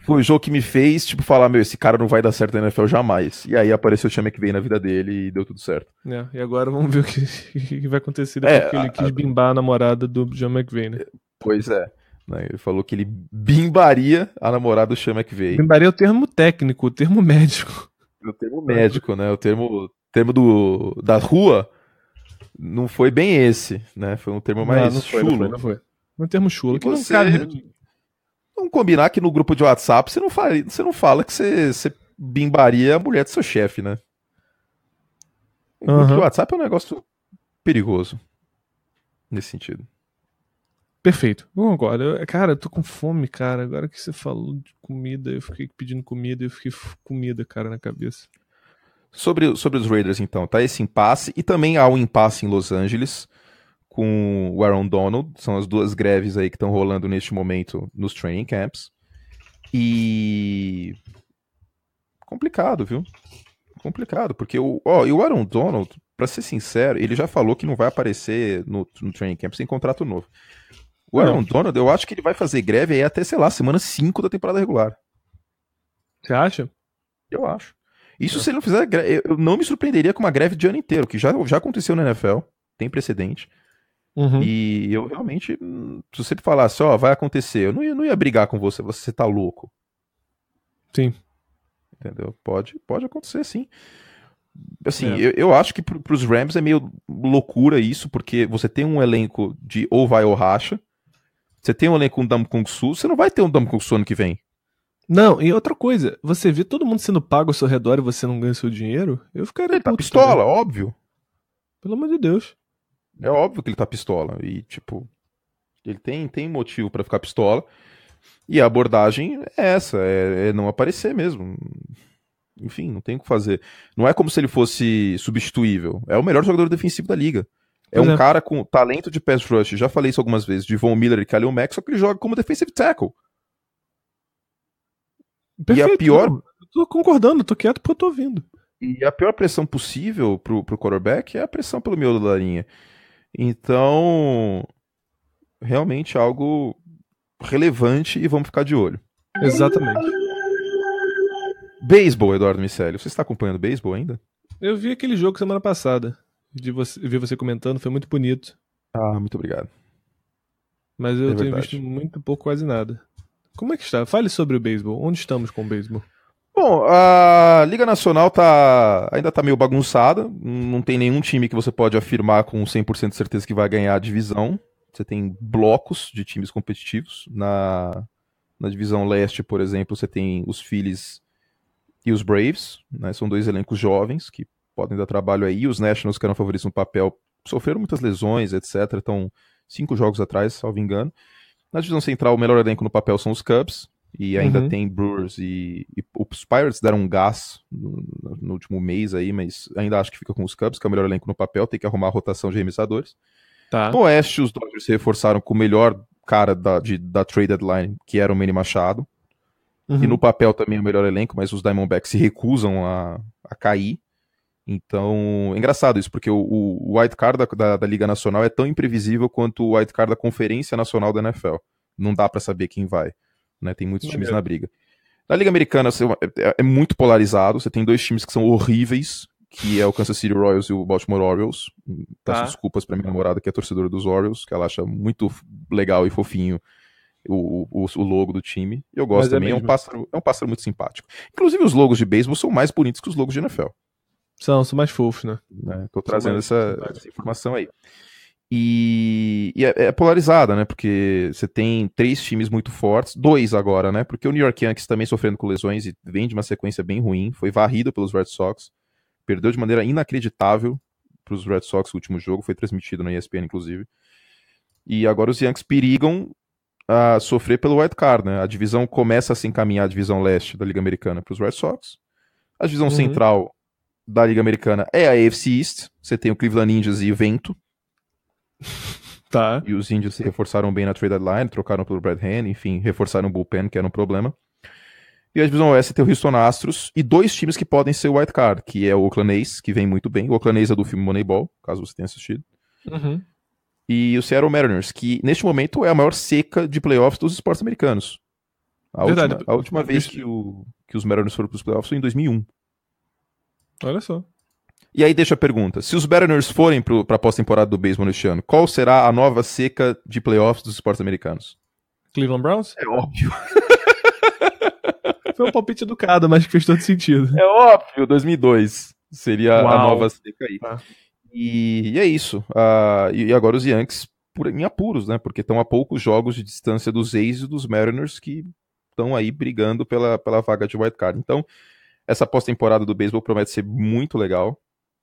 Speaker 1: foi o jogo que me fez, tipo, falar, meu, esse cara não vai dar certo na NFL jamais. E aí apareceu o Chama que veio na vida dele e deu tudo certo.
Speaker 2: É, e agora vamos ver o que, [LAUGHS] que vai acontecer depois é, que ele a, quis bimbar a namorada do John McVeigh, né?
Speaker 1: Pois é. Né? Ele falou que ele bimbaria a namorada do que veio Bimbaria é o termo técnico, o termo médico. O termo médico, né? O termo, termo do, da rua não foi bem esse, né? Foi um termo mais não, não chulo. Foi, não foi, não
Speaker 2: foi. Um termo chulo, que você... não cabe
Speaker 1: Vamos combinar que no grupo de WhatsApp você não fala, você não fala que você, você bimbaria a mulher do seu chefe, né? O uhum. WhatsApp é um negócio perigoso nesse sentido. Perfeito. Bom, agora, eu,
Speaker 2: cara, eu tô com fome, cara. Agora que você falou de comida, eu fiquei pedindo comida e eu fiquei comida, cara, na cabeça.
Speaker 1: Sobre, sobre os Raiders, então, tá esse impasse e também há um impasse em Los Angeles com o Aaron Donald, são as duas greves aí que estão rolando neste momento nos training camps. E complicado, viu? Complicado, porque o, ó, e o Aaron Donald, para ser sincero, ele já falou que não vai aparecer no, no training camp sem contrato novo. O Aaron não. Donald, eu acho que ele vai fazer greve aí até, sei lá, semana 5 da temporada regular. Você acha? Eu acho. Isso é. se ele não fizer greve, eu não me surpreenderia com uma greve de ano inteiro, que já, já aconteceu na NFL, tem precedente. Uhum. E eu realmente, se você falasse, ó, oh, vai acontecer, eu não ia, não ia brigar com você, você tá louco. Sim. Entendeu? Pode, pode acontecer, sim. Assim, é. eu, eu acho que pros Rams é meio loucura isso, porque você tem um elenco de ou vai ou racha, você tem um elenco com o Kung Su, você não vai ter um Dam Kung Su ano que vem. Não, e outra coisa, você vê todo mundo sendo pago ao seu redor e você não ganha seu dinheiro, eu ficaria Ele tá pistola, óbvio. Pelo amor de Deus. É óbvio que ele tá pistola. E, tipo, ele tem, tem motivo para ficar pistola. E a abordagem é essa, é, é, não aparecer mesmo. Enfim, não tem o que fazer. Não é como se ele fosse substituível. É o melhor jogador defensivo da liga. É um é. cara com talento de pass rush, já falei isso algumas vezes, de Von Miller e Kalil max só que ele joga como defensive tackle. Perfeito, e a pior... Eu
Speaker 2: tô concordando,
Speaker 1: tô quieto porque eu tô ouvindo. E a pior pressão possível pro, pro quarterback é a pressão pelo miolo da linha. Então, realmente algo relevante e vamos ficar de olho. Exatamente. Beisebol, Eduardo Miceli. Você está acompanhando beisebol ainda?
Speaker 2: Eu vi aquele jogo semana passada. De você, vi você comentando, foi muito bonito. Ah, muito obrigado.
Speaker 1: Mas eu é tenho verdade.
Speaker 2: visto muito pouco, quase nada. Como é que está? Fale sobre o beisebol. Onde estamos com o beisebol?
Speaker 1: Bom, a Liga Nacional tá, ainda tá meio bagunçada. Não tem nenhum time que você pode afirmar com 100% de certeza que vai ganhar a divisão. Você tem blocos de times competitivos. Na, na divisão leste, por exemplo, você tem os Phillies e os Braves. Né? São dois elencos jovens que podem dar trabalho aí. Os Nationals, que eram favoritos no papel, sofreram muitas lesões, etc. Estão cinco jogos atrás, salvo engano. Na divisão central, o melhor elenco no papel são os Cubs, e ainda uhum. tem Brewers e, e, os Pirates deram um gás no, no, último mês aí, mas ainda acho que fica com os Cubs, que é o melhor elenco no papel, tem que arrumar a rotação de arremessadores. Tá. No Oeste, os Dodgers se reforçaram com o melhor cara da, de, da trade deadline, que era o Manny Machado. Uhum. E no papel também é o melhor elenco, mas os Diamondbacks se recusam a, a cair. Então, é engraçado isso, porque o, o white card da, da, da Liga Nacional é tão imprevisível quanto o white card da Conferência Nacional da NFL. Não dá para saber quem vai. Né? Tem muitos times na briga. Na Liga Americana é, é, é muito polarizado. Você tem dois times que são horríveis, que é o Kansas City Royals e o Baltimore Orioles. Hum, peço ah. desculpas para minha namorada, que é torcedora dos Orioles, que ela acha muito legal e fofinho o, o, o logo do time. Eu gosto Mas é também, é, é, um pássaro, é um pássaro muito simpático. Inclusive, os logos de beisebol são mais bonitos que os logos de NFL.
Speaker 2: São, são mais fofos, né? É, tô trazendo
Speaker 1: essa, essa, informação aí. E, e é, é, polarizada, né? Porque você tem três times muito fortes, dois agora, né? Porque o New York Yankees também sofrendo com lesões e vem de uma sequência bem ruim, foi varrido pelos Red Sox, perdeu de maneira inacreditável para os Red Sox o último jogo, foi transmitido na ESPN, inclusive. E agora os Yankees perigam a ah, sofrer pelo White card, né? A divisão começa a se encaminhar a divisão leste da Liga Americana para os Red Sox. A divisão uhum. central da Liga Americana é a AFC East. Você tem o Cleveland Indians e o Vento, [LAUGHS] Tá. E os índios se reforçaram bem na trade deadline, trocaram pelo Brad Hand, enfim, reforçaram o bullpen, que era um problema. E a divisão oeste tem o Houston Astros e dois times que podem ser o wild card, que é o Oakland A's, que vem muito bem. O Oakland A's é do filme Moneyball, caso você tenha assistido. Uhum. E o Seattle Mariners, que neste momento é a maior seca de playoffs dos esportes americanos. A Verdade. Última, a última vez que, o, que os Mariners foram para os playoffs foi em 2001. Olha só. E aí deixa a pergunta: se os Mariners forem para a pós-temporada do beisebol neste ano, qual será a nova seca de playoffs dos esportes americanos?
Speaker 2: Cleveland Browns? É óbvio. [LAUGHS] Foi um palpite educado, mas que fez todo sentido.
Speaker 1: É óbvio, 2002 seria Uau. a nova seca aí. Ah. E, e, é isso. Uh, e agora os Yankees por, em apuros, né? Porque estão a poucos jogos de distância dos A's e dos Mariners que estão aí brigando pela, pela vaga de wildcard. Então, essa pós-temporada do beisebol promete ser muito legal.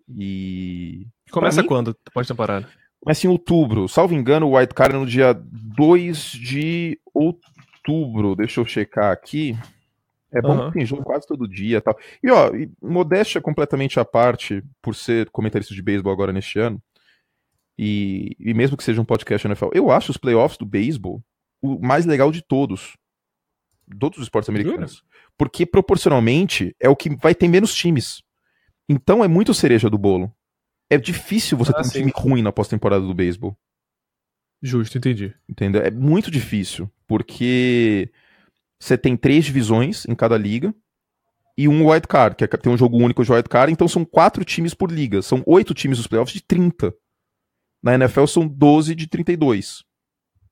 Speaker 1: E. Começa mim, quando? Pós-temporada? Começa em outubro. Salvo engano, o White Card é no dia 2 de outubro. Deixa eu checar aqui. É bom uhum. que tem jogo quase todo dia tal. E ó, e modéstia completamente à parte, por ser comentarista de beisebol agora neste ano, e, e mesmo que seja um podcast NFL, eu acho os playoffs do beisebol o mais legal de todos. todos os esportes americanos. Porque proporcionalmente é o que vai ter menos times. Então é muito cereja do bolo. É difícil você ah, ter sim. um time ruim na pós-temporada do beisebol.
Speaker 2: Justo, entendi.
Speaker 1: Entendeu? É muito difícil, porque você tem três divisões em cada liga e um wild card, que é, tem um jogo único de wild card, então são quatro times por liga. São oito times dos playoffs de 30. Na NFL são 12 de 32.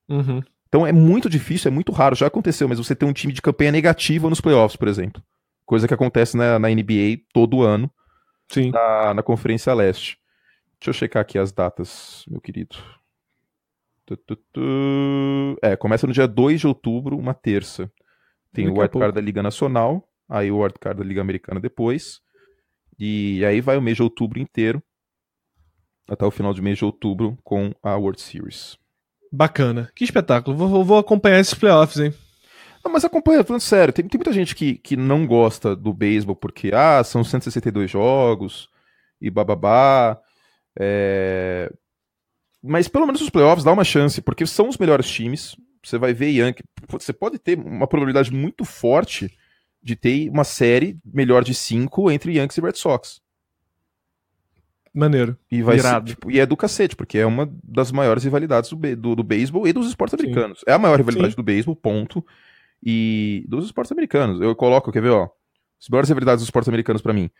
Speaker 1: Uhum. Então é muito difícil, é muito raro. Já aconteceu, mas você tem um time de campanha negativa nos playoffs, por exemplo. Coisa que acontece na, na NBA todo ano. Sim. Na, na Conferência Leste. Deixa eu checar aqui as datas, meu querido. Tu, tu, tu. É, começa no dia 2 de outubro, uma terça. Tem Daqui o wildcard da Liga Nacional, aí o wildcard da Liga Americana depois. E aí vai o mês de outubro inteiro, até o final de mês de outubro, com a World Series. Bacana. Que espetáculo. Vou, vou acompanhar esses playoffs, hein? Não, ah, mas acompanha, falando sério, tem, tem muita gente que, que não gosta do beisebol porque, ah, são 162 jogos e bababá. É... Mas pelo menos os playoffs dá uma chance, porque são os melhores times. Você vai ver Yankee. Você pode ter uma probabilidade muito forte de ter uma série melhor de cinco entre Yankees e Red Sox. Maneiro. E vai ser, tipo, e é do cacete, porque é uma das maiores rivalidades do, do, do beisebol e dos esportes Sim. americanos. É a maior rivalidade Sim. do beisebol, ponto e dos esportes americanos. Eu coloco, quer ver, ó, as melhores celebridades dos esportes americanos para mim.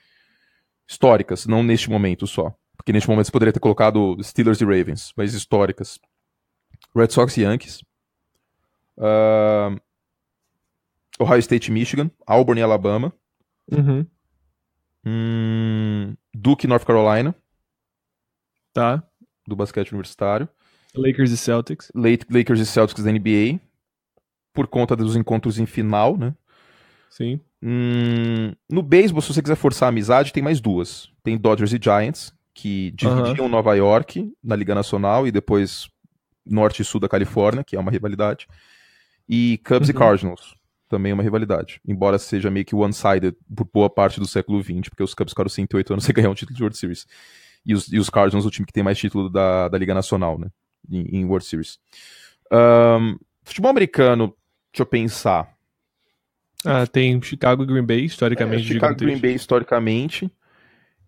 Speaker 1: Históricas, não neste momento só. Porque neste momento você poderia ter colocado Steelers e Ravens, mas históricas. Red Sox e Yankees. Uh, Ohio State e Michigan. Auburn e Alabama. Uhum. Hum, Duke e North Carolina. Tá. Do basquete universitário. Lakers e Celtics. Lakers e Celtics da NBA por conta dos encontros em final, né? Sim. Hum, no beisebol, se você quiser forçar a amizade, tem mais duas. Tem Dodgers e Giants, que dividiam uhum. Nova York na Liga Nacional e depois Norte e Sul da Califórnia, que é uma rivalidade. E Cubs uhum. e Cardinals, também é uma rivalidade. Embora seja meio que one-sided por boa parte do século XX, porque os Cubs ficaram 108 anos [LAUGHS] sem ganhar um título de World Series. E os, e os Cardinals, o time que tem mais título da, da Liga Nacional, né? Em, em World Series. Um, futebol americano Deixa eu pensar.
Speaker 2: Ah, tem Chicago e Green Bay, historicamente. É, Chicago e Green Bay,
Speaker 1: historicamente.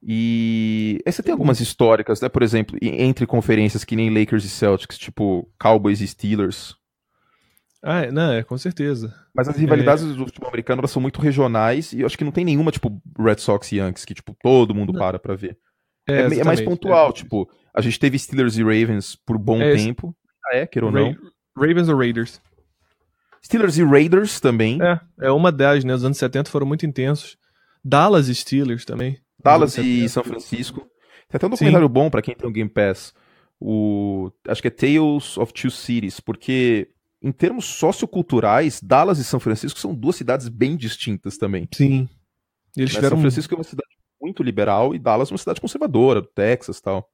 Speaker 1: E aí eh, você tem hum. algumas históricas, né? Por exemplo, entre conferências que nem Lakers e Celtics, tipo Cowboys e Steelers. Ah, é, não, é, com certeza. Mas as rivalidades é... do futebol americano elas são muito regionais e eu acho que não tem nenhuma, tipo, Red Sox e Yankees, que, tipo, todo mundo não. para pra ver. É, é, é mais pontual, é. tipo, a gente teve Steelers e Ravens por bom é, tempo. Ah, é, queira ou Ra não. Ravens ou Raiders?
Speaker 2: Steelers e Raiders também. É, é uma das, né? Os anos 70 foram muito intensos. Dallas e Steelers também. Dallas
Speaker 1: e São Francisco. Tem até um documentário Sim. bom para quem tem o um Game Pass. O, acho que é Tales of Two Cities, porque em termos socioculturais, Dallas e São Francisco são duas cidades bem distintas também. Sim.
Speaker 2: Eles Mas né? tiveram... São Francisco
Speaker 1: é uma cidade muito liberal e Dallas é uma cidade conservadora, do Texas tal.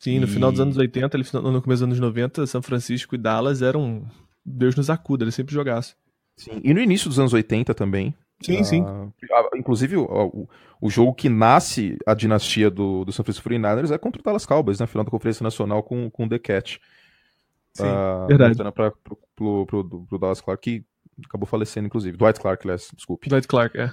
Speaker 2: Sim, no e... final dos anos 80, no começo dos anos 90, São Francisco e Dallas eram Deus nos acuda,
Speaker 1: ele sempre jogasse. Sim, e no início dos anos 80 também. Sim, sim. Ah, ah, inclusive, o, o, jogo que nasce a dinastia do, do San Francisco 49ers é contra o Dallas Cowboys, na né, final da Conferência Nacional com, com o The Cat. Sim, uh, verdade. Pra, pro, pro, pro, pro Dallas Clark, que acabou falecendo, inclusive. Dwight Clark, aliás, desculpe. Dwight Clark, é.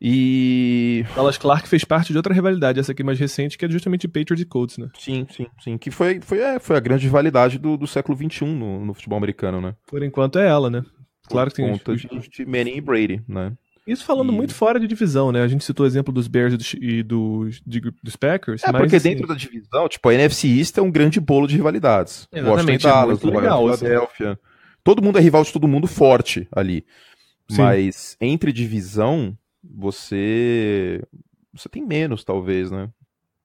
Speaker 2: E Dallas Clark fez parte de outra rivalidade, essa aqui mais recente, que é justamente Patriots e Colts, né? Sim, sim,
Speaker 1: sim. Que foi, foi, é, foi a grande rivalidade do, do século XXI no, no futebol americano, né? Por enquanto
Speaker 2: é ela, né? Claro que tem conta os...
Speaker 1: de, Manning e Brady, né?
Speaker 2: Isso falando e... muito fora de divisão, né? A gente citou o exemplo dos Bears e dos, e dos, de, dos Packers. É, mas, porque assim... dentro da divisão, tipo, a NFC
Speaker 1: East é um grande bolo de rivalidades. Exatamente, Washington é Dallas, Philadelphia. Assim. Todo mundo é rival de todo mundo forte ali. Sim. Mas entre divisão, você você tem menos, talvez, né?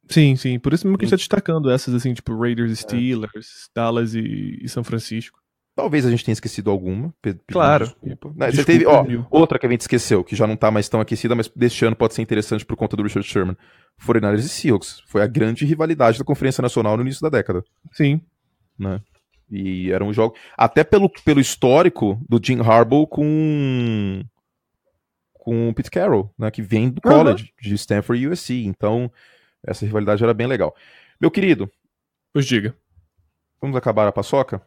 Speaker 2: Sim, sim. Por isso mesmo que a gente tá hum. destacando essas, assim, tipo Raiders, é. Steelers, é. Dallas e, e, São Francisco. Talvez a gente tenha esquecido alguma.
Speaker 1: Claro. Desculpa. Não, desculpa, você teve, ó, mil. outra que a gente esqueceu, que já não tá mais tão aquecida, mas deste ano pode ser interessante por conta do Richard Sherman. Foreigners e Seahawks. Foi a grande rivalidade da Conferência Nacional no início da década. Sim. Né? E era um jogo... Até pelo, pelo histórico do Jim Harbaugh com com o Pete Carroll, né, que vem do college, uhum. de Stanford e USC. Então, essa rivalidade era bem legal. Meu querido. Pois diga. Vamos acabar a paçoca?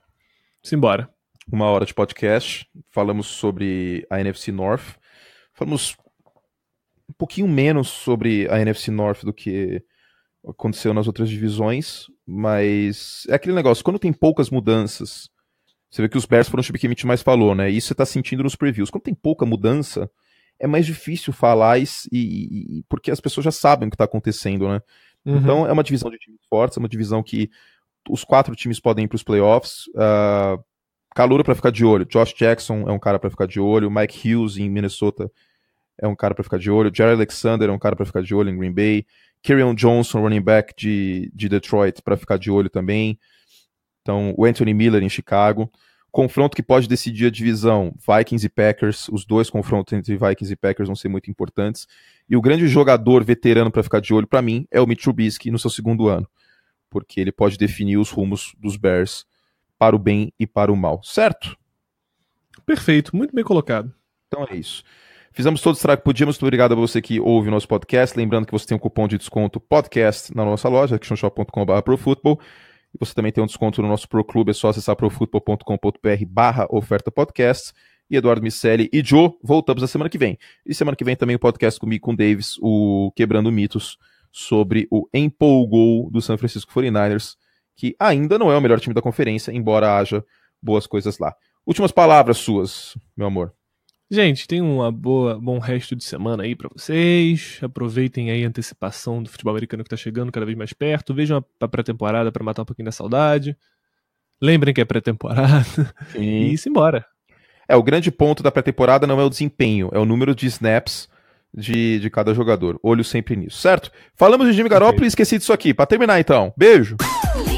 Speaker 1: Simbora. Uma hora de podcast. Falamos sobre a NFC North. Falamos um pouquinho menos sobre a NFC North do que aconteceu nas outras divisões, mas é aquele negócio, quando tem poucas mudanças, você vê que os Bears foram o time que a gente mais falou, né? Isso você tá sentindo nos previews. Quando tem pouca mudança, é mais difícil falar e, e, e porque as pessoas já sabem o que está acontecendo, né? Uhum. Então é uma divisão de times fortes, é uma divisão que os quatro times podem ir para os playoffs. Uh, ah, Calura para ficar de olho, Josh Jackson é um cara para ficar de olho, Mike Hughes em Minnesota é um cara para ficar de olho, Jerry Alexander é um cara para ficar de olho em Green Bay, Kyrion Johnson, running back de, de Detroit, para ficar de olho também. Então, o Anthony Miller em Chicago confronto que pode decidir a divisão, Vikings e Packers, os dois confrontos entre Vikings e Packers vão ser muito importantes. E o grande jogador veterano para ficar de olho para mim é o Mitch Trubisky no seu segundo ano, porque ele pode definir os rumos dos Bears para o bem e para o mal, certo? Perfeito, muito bem colocado. Então é isso. Fizemos todo o estrago que podíamos. Muito obrigado a você que ouve o nosso podcast. Lembrando que você tem um cupom de desconto podcast na nossa loja, actionshop.com.br e você também tem um desconto no nosso Pro Clube, é só acessar profutbol.com.br barra oferta podcast. E Eduardo Miceli e Joe, voltamos na semana que vem. E semana que vem também o podcast comigo, com Davis, o Quebrando Mitos, sobre o empolgou do San Francisco 49ers, que ainda não é o melhor time da conferência, embora haja boas coisas lá. Últimas palavras suas, meu amor.
Speaker 2: Gente, tem um bom resto de semana aí para vocês. Aproveitem aí a antecipação do futebol americano que tá chegando cada vez mais perto. Vejam a pré-temporada
Speaker 1: para matar um pouquinho da saudade.
Speaker 2: Lembrem que é pré-temporada.
Speaker 1: [LAUGHS] E se embora. É, o grande ponto da pré-temporada não é o desempenho, é o número de snaps de, de cada jogador. Olho sempre nisso, certo? Falamos de Jimmy Garoppolo okay. e esqueci disso aqui. Para terminar então. Beijo. [LAUGHS]